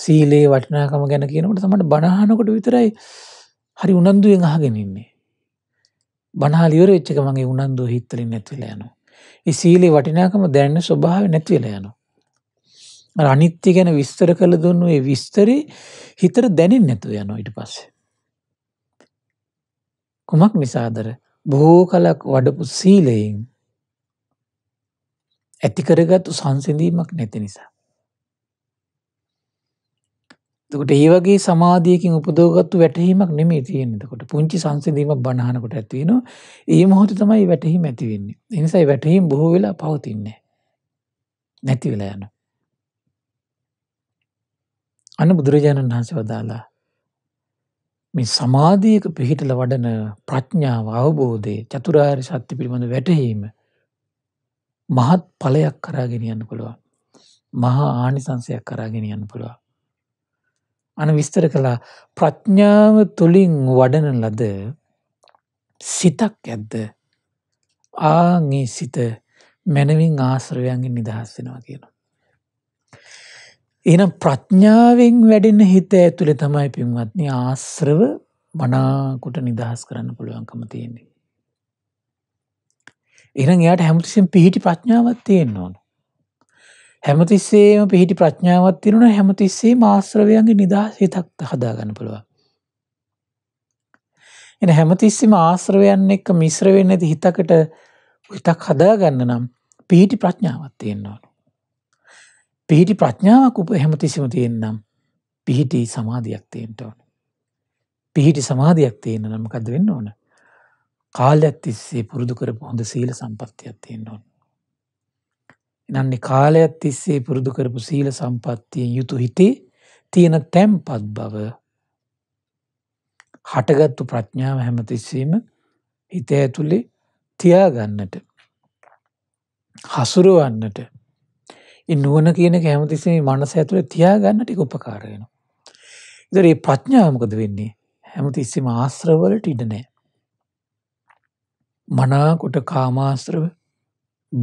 සීලේ වටිනාකම ගැන කියනකට සමට බනාහනකොට විතරයි හරි උනන්දුවෙන් අහගෙනන්නේ. බනාලිවර වෙච්චක මගේ උනන්දුව හිත්තලින් නැතිවල යනු. සීලේ වටිනාකම දැන්න ස්වභාව නැතිවල යනු. අනිත්‍ය ගැන විස්තර කළ දුන්නුවේ විස්තරේ හිතර දැනින් නැතුව යනෝ ඉට පස්සේ. කුමක් නිසාදර බොහෝ කලක් වඩපු සීලයෙන් ඇතිකරගත්තු සංසිඳීමක් නැති නිසා. තකට ඒ වගේ සමාධියකින් උපදෝගත්තු වැටහීමක් නෙමේ තියෙනෙතකොට පුංචි සංසිදීම බණහනකොට ඇත්වෙනවා ඒ මොහොත තමයි වැටහිම ඇතිවෙන්නේ එනිසයි වැටහීම් බොහෝ වෙලා පවතින්නේ නැති වෙලා යන අන බුදුරජාණන් වහන්සේ වදාලා මේ සමාධියක පිහිටල වඩන ප්‍රඥාව අවබෝධය චතුරාර් සත්‍ය පිළිබඳ වැටහීම මහත් පලයක් කරාගෙනියන්න පුළුවන්. මහා ආනිසංසයක් කරාගෙනියන්න පුළුවන්. අන විස්තර කළා ප්‍රඥ්ඥාව තුළින් වඩන ලද සිතක් ඇද්ද ආගේ සිත මැනවින් ආශ්‍රවයන්ගෙන් නිදහස්සෙනවා කියන. එනම් ප්‍රඥ්ඥාවෙන් වැඩෙන හිත ඇතුළෙ තමයි පින්වත්නි ආශ්‍රව මනාකුට නිදහස් කරන්න පුළුවන්කම තියෙන්නේ. එහෙනම් එයාට හැමතිස්සෙම පිහිටි ප්‍රඥාවක් තියෙන්න ඕන. හැමතිස්සෙම පිහිටි ප්‍රඥාවක් තියෙනවා හැමතිස්සෙම ආශ්‍රවයන්ගේ නිදහස හිතක් හදාගන්න පුළුවන්. එන හැමතිස්සෙම ආශ්‍රවයන් එක්ක මිශ්‍ර වෙන්නේ නැති හිතකට හිතක් හදාගන්න නම් පිහිටි ප්‍රඥාවක් තියෙන්න ඕන. පිහිටි ප්‍රඥාවක් උප හැමතිස්සෙම තියෙන්නම් පිහිටි සමාධියක් තියෙන්න ඕන. පිහිටි සමාධියක් තියෙන්න නම් මොකද්ද වෙන්න ඕන? කාලයක් තිස්සේ පුරුදු කරපු හොඳ සීල සම්පත්තියක් තියෙන්න ඕන. එනන්නේ කාලයක් තිස්සේ පුරුදු කරපු සීල සම්පත්තියෙන් යුතු හිතේ තියෙන තැම්පත් බව හටගත්තු ප්‍රඥාව හැමතිස්සීම හිත ඇතුළේ තියාගන්නට හසුරුවන්නට නුවන කියන හැමතිසේ මනස ඇතුළ තියාගන්න ටික උපකාරයෙන. ඉදරේ ප්‍රඥාවමකද වෙන්නේ හැමතිස්සම ආශ්‍රවලට ඉඩනෑ. මනාකොට කාමාශ්‍රව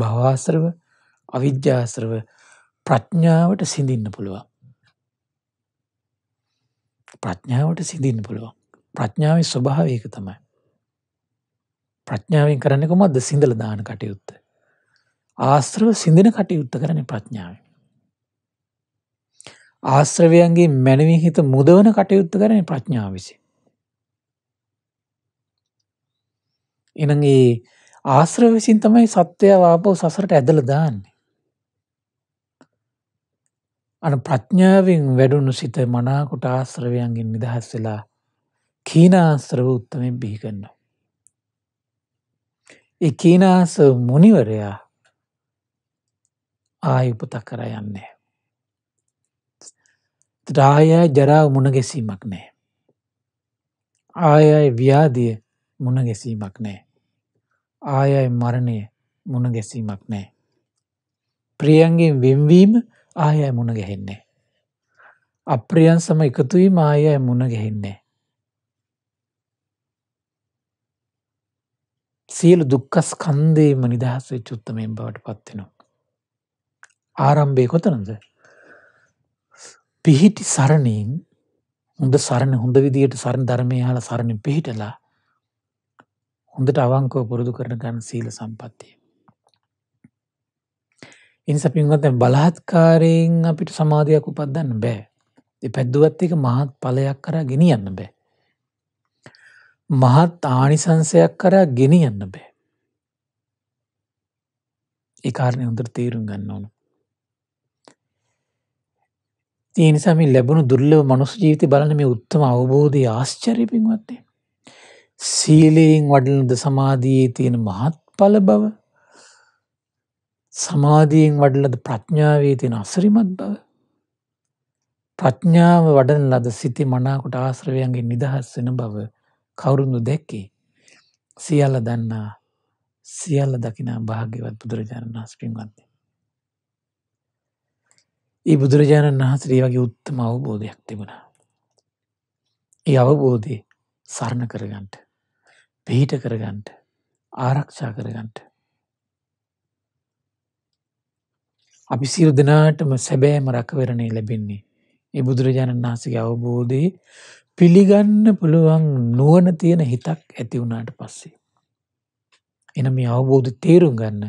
භවාශ්‍රව අවිද්‍යාශ්‍රව ප්‍රඥාවට සිඳින්න පුළුවන්. ප්‍රඥාවට සිදින්න පුළුවන් ප්‍රඥාව ස්වභාවයක තමයි. ප්‍රඥාවෙන් කරන්නෙක මද සිින්දල දාන කටයුත්ත. ආශ්‍රව සිින්දෙන කටයුත්ත කරන ප්‍රඥාව. ආශ්‍රවයන්ගේ මැනවී හිත මුදවන කටයුත්ත කරන ප්‍රඥාව විසිේ. එහෙනම් ඒ ආශ්‍රව විසින් තමයි සත්‍යය ආපහු සසරට ඇදලා දාන්නේ. අර ප්‍රඥාවෙන් වැඩුණු සිත මනාකොට ආශ්‍රවයන්ගෙන් නිදහස් වෙලා කීනාශ්‍රව උත්තමෙන් බිහි කරනවා. ඒ කීනාස මුනිවරයා ආයි උපත කර යන්නේ. ත්‍රාය ජරා මුණ ගැසීමක් නෑ. ආයයි ව්‍යාධිය මුණ ගැසීමක් නෑ. ආයයි මරණය මුණ ගැසීමක් නෑ. ප්‍රියන්ගෙන් වෙන්වීම ආයයි මුණ ගැහෙන්නේ. අප්‍රියන් සම එකතුවීම ආයයි මුණ ගැහෙන්නේ. සියලු දුක්කස් කන්දේම නිදහස චුත්තමෙන් බවට පත්වෙනවා. ආරම්භය කොතනද. පිහිටි සරණීන් හොඳ සරණ හොඳ විදියට සරණ ධර්මය හලා සරණින් පිහිටලා හොඳට අවංකෝ පුරුදු කරන ගන්න සීල සම්පත්තිය. ඉනිස පින්වත බලාත්කාරයෙන් අපිට සමාධයක් උපත්දන්න බෑ පැද්දුවත්තික මහත් පලයක් කරා ගෙනියන්න බෑ. මහත් ආනිසංසයක් කරා ගෙනියන්න බෑ. ඒකාරණය හොඳට තේරුම් ගන්න ඕනු. තියනිසාම ලැබුණු දුර්ලව මනුස ජීවිත බලන මේ උත්තම අවබෝධය ආශ්චරය පින්වත්තේ. සීලයෙන් වඩලද සමාධයේ තියෙන මහත් පල බව සමාධියෙන් වඩලද ප්‍රඥාවේ තියෙන අසරිමත් බව ප්‍රඥාව වඩන ලද සිති මනාකොට ආශ්‍රවයන්ගේ නිදහස් වෙන බව කවුරුදු දැක්කේ සියල්ල දන්නා සියල්ල දකිනා භාග්‍යවත් බුදුරජාණන් වහස් පින්වන්නේ. ඒ බුදුරජාණන් වහන්සේ වගේ උත්තම අවබෝධයක් තිබුණා. ඒ අවබෝධය සරණ කරගන්ට පිහිට කරගන්ට ආරක්ෂා කරගන්ට. අපි සිරු දෙනාටම සැබෑම රකවරණය ලැබෙන්නේ. ඒ බුදුරජාණන් වහන්සගේ අවබෝධයේ පිළිගන්න පුළුවන් නුවන තියෙන හිතක් ඇති වුණාට පස්සේ. එන මේ අවබෝධ තේරුම් ගන්න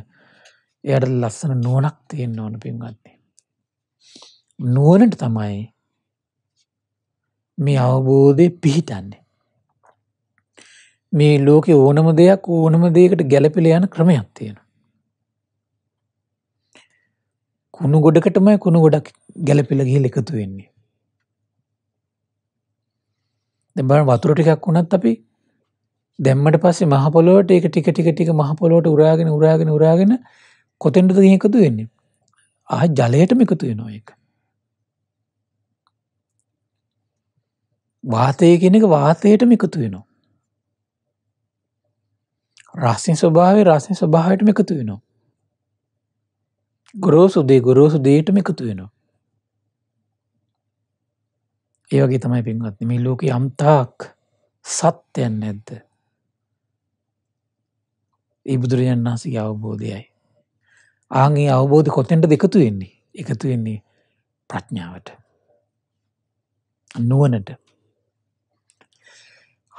එයට ලස්සන නුවනක් තියෙන් ඕන පින්ගන්නේ. නුවනට තමයි මේ අවබෝධය පිහිටන්නේ. මේ ලෝක ඕනම දෙයක් ඕනම දෙයකට ගැලපිල යන ක්‍රමයක් තියෙන. කුණු ගොඩකටමයි කුණු ගොඩක් ගැලපිල ගිහි එකතු වෙන්නේ. දෙබන වතුර ටිකක් වුණත් අපි දැම්මට පස්සේ මහපොලොවට එක ටික ටික ටික මහපොලොවට උරාගෙන උරාගෙන උරාගෙන කොතෙන්ටද එකතු වෙන්නේ. ආ ජලයටම එකතු වෙනවා එක. වාතය කෙනෙක වාතයටම එකතු වෙනවා. රසින් ස්වභාවේ රසින් ස්වභාවයටම එකතු වෙනවා. ගොරෝසුදේ ගොරෝසු දේටම එකතු වෙනවා. ඒවගේ තමයි පින්වත්න මේ ලෝක යම්තාක් සත්‍යයන් නැද්ද. ඒ බුදුරජන් වහන්සගේ අවබෝධයයි. ආගේ අවබෝධ කොතෙන්ට දෙකතු වෙන්නේ එකතු වෙන්නේ ප්‍රඥාවට. නුවනට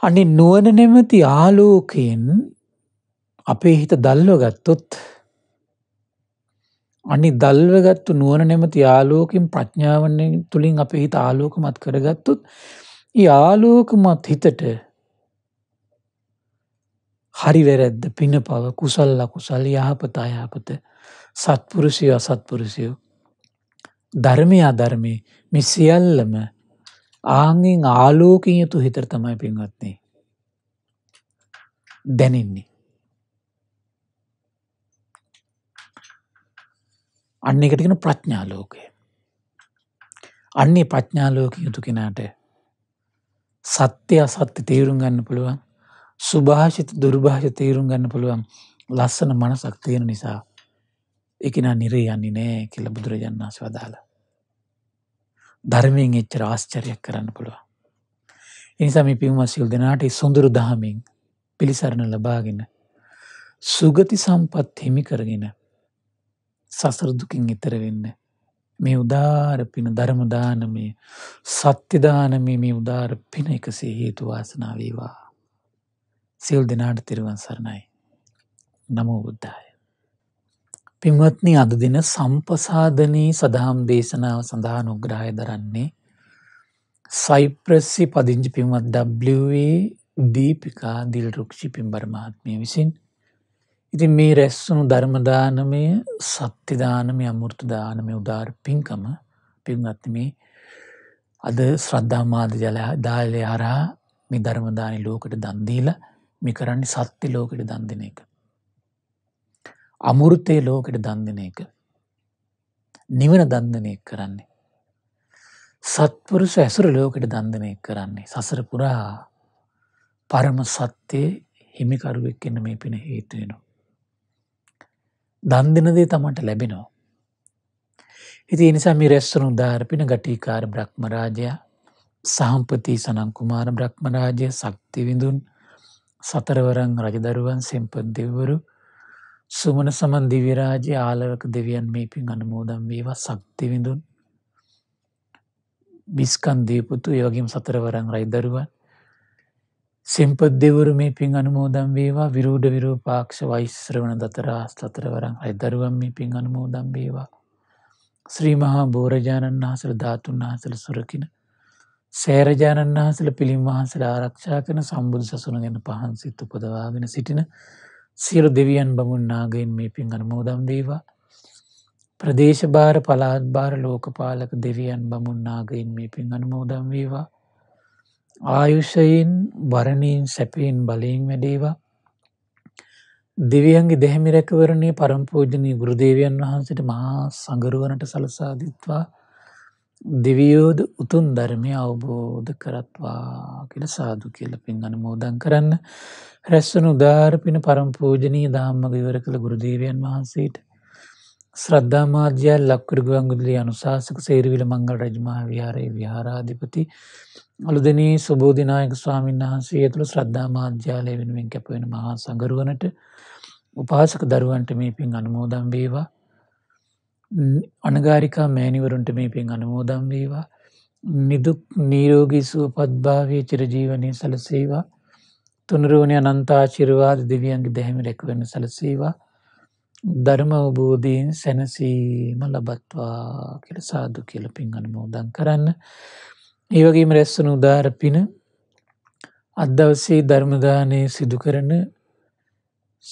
අනි නුවන නැමති ආලෝකයෙන් අපේ හිත දල්ව ගත්තොත් අනි දල්වගත්තු නුවන නැමති යාලෝකින් ප්‍රඥාවන්නේ තුළින් අප හිත ආලෝකමත් කරගත්තුත් යාලෝකමත් හිතට හරිවැරැද්ද පින පව කුසල් ලකුසල් යහපත අයහපත සත්පුරුෂයෝ අසත්පුරුෂයෝ ධර්මය අධර්මය මෙ සියල්ලම ආංගෙන් ආලෝකින් යුතු හිතර තමයි පින්වත්න්නේ දැනෙන්නේ අන්න එකටගෙන ප්‍රඥාලෝකය. අන්නේ ප්‍රඥාලෝක යුතු කෙනාට සත්‍ය අසත්‍ය තේරුම් ගන්න පුළුවන් සුභාෂිත දුර්භාෂ තේරුම් ගන්න පුළුවන් ලස්සන මනසක් තියෙන නිසා එකනා නිරේ යන්නේ නෑ කියල බුදුරජන්නාස වදාළ. ධර්මයෙන් එච්චර ආශ්චරයක් කරන්න පුළුවන්. එනිසාම පිවම සිල් දෙනාට සොඳුරු දහමින් පිළිසරණ ලබාගෙන සුගති සම්පත් හිමි කරගෙන සසර දුකින් ඈතර වෙන්න. මේ උදාර පින ධර්ම දානමය සත්‍ය දානමය මේ උදාර පින එකසේ හේතු වාසනා වේවා. සියලු දෙනාට තෙරුවන් සරණයි. නමෝ බුද්ධාය. පින්වත්නි අද දින සම්පසාධනී සදහම් දේශනාව සඳහා නුග්‍රහය දරන්නේ සයිප්‍රස්සි පදිංචි පින්වත් ඩ්ේ දීපිකා දිල්රුක්ෂි පින්බර මහත්මය විසින් ඉති මේ රැස්සුණු ධර්මදානමය සත්‍යධානමය අමුෘතු දානමය උදාර පින්කම පින්ගත්මේ අද ශ්‍රද්ධාමාධ ජල දාලය හරහා මේ ධර්මදානි ලෝකට දන්දීල මේ කරන්නේ සත්‍ය ලෝකට දන්දින එක. අමුෘතය ලෝකට දන්දින එක. නිවන දන්දනය කරන්නේ. සත්පුරුස ඇසුර ලෝකට දන්දනය කරන්නේ සසර පුරා පරම සත්‍යයේ හිමිකරුවෙක් එන්න මේ පින හේතුවෙනවා. දන් දෙන දේ තමන්ට ලැබෙනවා. ඉති නිසා මේ රැස්සනු ධාරපින ගටිකාර බ්‍රහ්මරාජයා සහම්පති සනංකුමාර බ්‍රහ්මරාජය සක්තිවිඳුන් සතරවරං රජදරුවන් සෙම්පත් දෙවරු සුමන සමන් දිවිරාජය ආලවක දෙවියන් මේ පින් අනමෝදම් වේවා සක්තිවිඳුන් බිස්කන් දීපුතු යෝගිම් සතරවරං රයිදරුවන් සෙම්පත් දෙවරු මේ පින් අනුමෝදම් වේවා විරූඩ විරූපාක්ෂ වෛශ්‍රවණ දතරා ස්තතරවරං අයිදරුවම් මේ පින් අනුමෝදම් වේවා. ශ්‍රීමහා බෝරජාණන් වහසල ධාතුන් වහසල සුරකින. සෑරජාණන් වහසල පිළිම් වහන්සල ආරක්ෂා කන සම්බුදු සසුන ගැන පහන්සිත් උපදවාගෙන සිටින සියලු දෙවියන් බමුන් නාගයෙන් මේ පින් අනුමෝදම් වේවා. ප්‍රදේශභාර පලාත්භාර ලෝකපාලක දෙවියන් බමුන්නාගයින් මේ පින් අනුමෝදම් වේවා. ආයුෂයෙන් බරණීන් සැපයෙන් බලයෙන් වැඩේවා. දෙවියන්ගේ දැහැමිරැකවරණය පරම්පෝජනී ගුරුදේවයන් වහන්සට මහා සඟරුවනට සලසාධිත්වා දෙවියෝද උතුන් ධර්මය අවබෝධ කරත්වා කියල සාදු කියල පින් අනමෝදන් කරන්න රැස්සනු ධාරපින පරම්පෝජනී දාම්මග ඉවර කළ ගුරුදේවයන් වහන්සේට ශ්‍රද්ධාමාධ්‍යය ලක්කරගුවන්ගුදලි අනුසාසක සේරවිල මංගල් රජමා විහාරයේ විහාරාධිපති අලුදනී සුබෝධනායක ස්වාමීන් වහන්සේ තුළ ශ්‍රද්ධා මාධ්‍යාලය වෙනුවෙන් කැපවෙන මහා සඟරුවනට උපාසක දරුවන්ට මේ පින් අනුමෝදම් වේවා අනගාරිකා මෑනිවරුන්ට මේ පින් අනුමෝදම් වේවා නිදුක් නීරෝගී සුව පද්භාවය චිරජීවනය සලසේවා තුනරුවනය අනන්තා චිරවාද දෙවියන්ගේ දැහැමි රැකවෙන සලසේවා ධර්ම අවබෝධීන් සැනසීම ලබත්වා කියල සාදු කියල පින් අනුමෝදන් කරන්න ඒවගේම රැස්වන උදාර පින අදවසේ ධර්මදානය සිදු කරන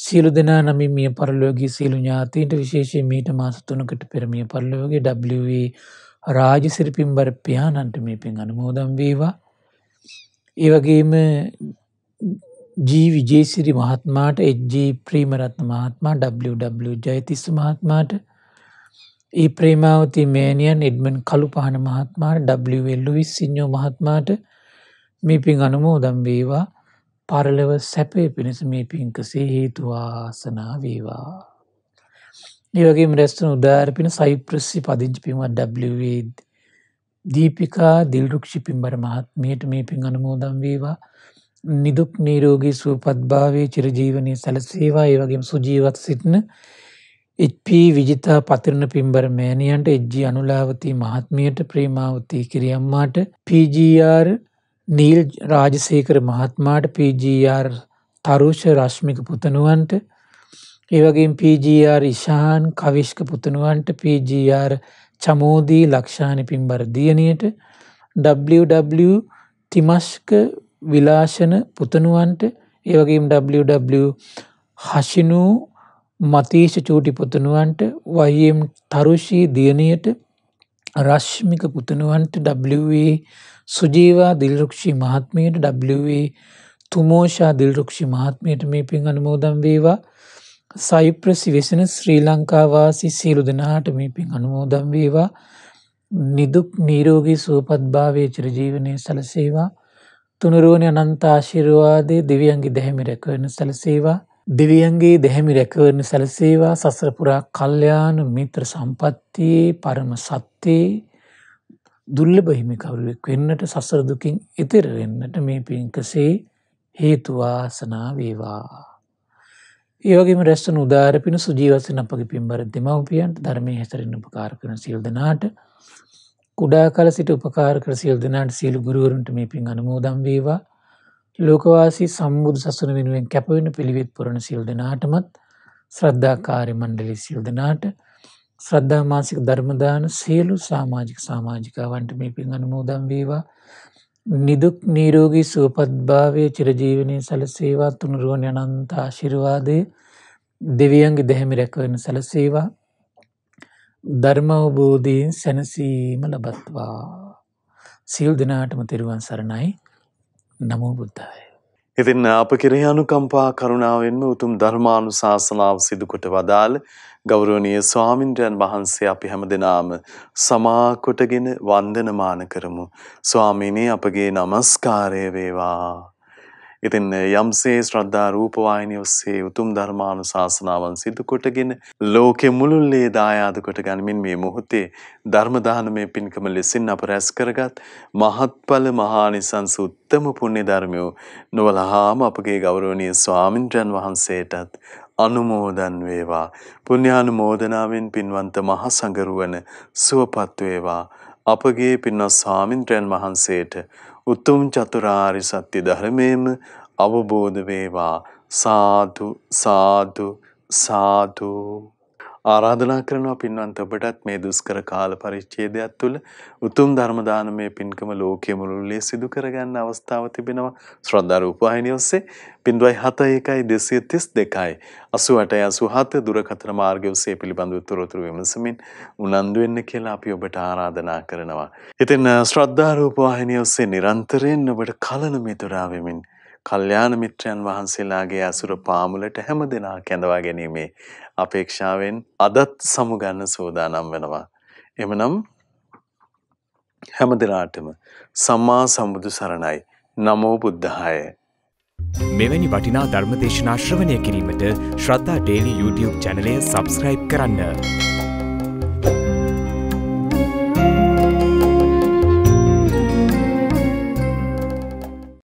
සියලු දෙනා නම මිය පරලෝගේ සියලු ඥාතීන්ට විශේෂය මීට මාසතුනකට පෙරමිය පරලෝගේ ඩේ රාජ සිරිපින් බර පියානන්ට මේ පින් අනුමෝදම් වේවා ඒවගේම ජීවිජේසිරි මහත්මාට එජ්ජී ප්‍රීමරත්න මහත්මා ජයතිස්ස මහත්මාට ඒ ප්‍රේමාවති මේනියන් එඩ්මන් කළු පහන මහත්මාට ඩල්ලුවිස් සිංහෝ මහත්මාට මේ පින් අනුමෝ දම්බේවා පරලව සැපය පිණිස මේ පින්කසේ හේතුවාසනා වේවා. ඒවගේ රැස්තන උදාරපින සයිප්‍රස්සි පදිංචිපිම ඩවේද. දීපිකා දිල්රුක්ෂි පිම්බර මහත්මයට මේ පින් අනමෝදම් වේවා නිදුක් නීරෝගී සුවපත්භාවේ චිරජීවනය සැලසේවා ඒවගේ සුජීවත් සිටින එපී විජිතා පතිරණ පිම්බර මෑණියන්ට එජ්ජි අනුලාවතී මහත්මියට ප්‍රේමාවතී කිරියම්මාට පජR නීල් රාජසේකර මහත්මාට පජR තරුෂ රශ්මික පුතනුවන්ට ඒවගේ පජR ඉශාන් කවිශ්ක පුතනුවන්ට පජR චමෝදී ලක්ෂාණ පිම්බර දියණයට W තිමස්ක විලාශන පුතනුවන්ට ඒවගේ W හසිනූ මතීෂ චූටි පුතනුවන්ට වයම් තරුෂී දියණයට රශ්මික පුතනුවන්ට ඩේ සුජීවා දිල්රක්ෂි මහත්මයට ඩේ තුමෝෂා දිල්රක්ෂි මහත්මයට මේ පින් අනුමෝදම් වේවා සයිප්‍රසි වෙසෙන ශ්‍රී ලංකාවාසි සියලු දෙනාට මේ පින් අනුමෝදම් වේවා නිදුක් නීරෝගී සුවපත්භාවය චරජීවනය සලසේවා තුනරුවන අනන්තාශිරවාදය දෙවියන්ගේ දැහැමිරැකවන සලසේවා දෙවියන්ගේ දැහැමි රැකවරණ සැලසේවා සසරපුරා කල්්‍යයාන මිත්‍ර සම්පත්තියේ පරම සත්‍යයේ දුල්ලබහිමිකවරුවෙක් වෙන්නට සසරදුකින් එතිරවෙන්නට මේ පින්කසේ හේතුවාසනා වේවා. ඒවගේම රැස්සන උදාරපින සුජීවසන අපගේ පින්බර දෙමවපියන්ට ධර්මය හැසරෙන් උපකාරකන සිල්දනාට කුඩා කල සිට උපකාර කර සිල් දෙනාට සියලු ගුරුවරුන්ට මේ පින් අනමෝදම් වේවා ලෝකවාසී සම්බුදු සසුන වෙනුවෙන් කැපවෙන පිළිවෙත් පුරණ සිල් දෙනාටමත් ශ්‍රද්ධාකාරය මණ්ඩලි සිල් දෙනාට ශ්‍රද්ධාමාසික ධර්මදාන සියලු සාමාජික සාමාජිකාවන්ට මේ පින් අනුමෝදම් වේවා නිදුක් නීරෝගී සුවපත්භාවය චිරජීවනය සැලසේවා තුනුරුවන් යනන්ත ආශිරවාදය දෙවියන්ගේ දැහැමි රැකවෙන සැලසේවා ධර්මවබෝධීෙන් සැනසීම ලබත්වා සිල් දෙනාටම තෙරුවන් සරණයි නමෝ බුද්ධාය. ඉතින් අප කෙරෙහි අනුකම්පා කරුණාවෙන්ම උතුම් ධර්මානු ශාසනාව සිදුකොට වදාළ ගෞරෝණය ස්වාමින්ද්‍රයන් වහන්සේ අපි හැම දෙනාම සමාකොටගෙන වන්දනමාන කරමු. ස්වාමිනේ අපගේ නමස්කාරය වේවා. ඉතින් යම්සේ ශ්‍රද්ධා රූපවාහිනිය ඔස්සේ උතුම් ධර්මානුශාසනාවන් සිදු කොටගෙන ලෝකෙ මුළුල්ලේ දායාද කොට ගනිමින් මේ මොහොතේ ධර්ම දානමය පින්කම ලෙසින් අප රැස් කරගත් මහත්ඵල මහානිසංස උත්තම පුණ්‍ය ධර්මියෝ නොවලහාම අපගේ ගෞරවනීය ස්වාමින්ද්‍රයන් වහන්සේටත් අනුමෝදන් වේවා පුණ්‍යානුමෝදනාවෙන් පින්වන්ත මහ සංගරුවන සුවපත් වේවා අපගේ පින්වත් ස්වාමින්ද්‍රයන් වහන්සේට උතුම් චතුරාර්ය සත්‍ය ධර්මයේම අවබෝධ වේවා සාදු සාදු සාදු ආරාධනා කරනවා පින්වන්ත ඔබටත් මේ දුෂ්කර කාල පරිච්ඡේදයක් තුළ උතුම් ධර්ම දානමය පින්කම ලෝකයේ මුළුල්ලේ සිදු කරගන්න අවස්ථාව තිබෙනවා ශ්‍රද්ධා රූපවාහිනිය ඔස්සේ 061 232 88 දුරකථන මාර්ගය ඔස්සේ පිළිබඳව තොරතුරු විමසමින් උනන්දු වෙන්න කියලා අපි ඔබට ආරාධනා කරනවා. ඉතින් ශ්‍රද්ධා රූපවාහිනිය ඔස්සේ නිරන්තරයෙන් ඔබට කලන මිතුරා වෙමින් කල්යාණ මිත්‍රයන් වහන්සේලාගේ අසුර පාමුලට හැම දෙනා කැඳවා ගැනීමේ අපේක්ෂාවෙන් අදත් සමුගන්න සූදානම් වෙනවා. එමනම් හැම දෙනාටම සම්මා සම්බුදු සරණයි. නමෝ බුද්ධාය. මෙවැනි වටිනා ධර්මදේශනා ශ්‍රවණය කිරීමට ශ්‍රද්ධා ඩේලි YouTube චැනලය සබස්ක්‍රයිබ් කරන්න.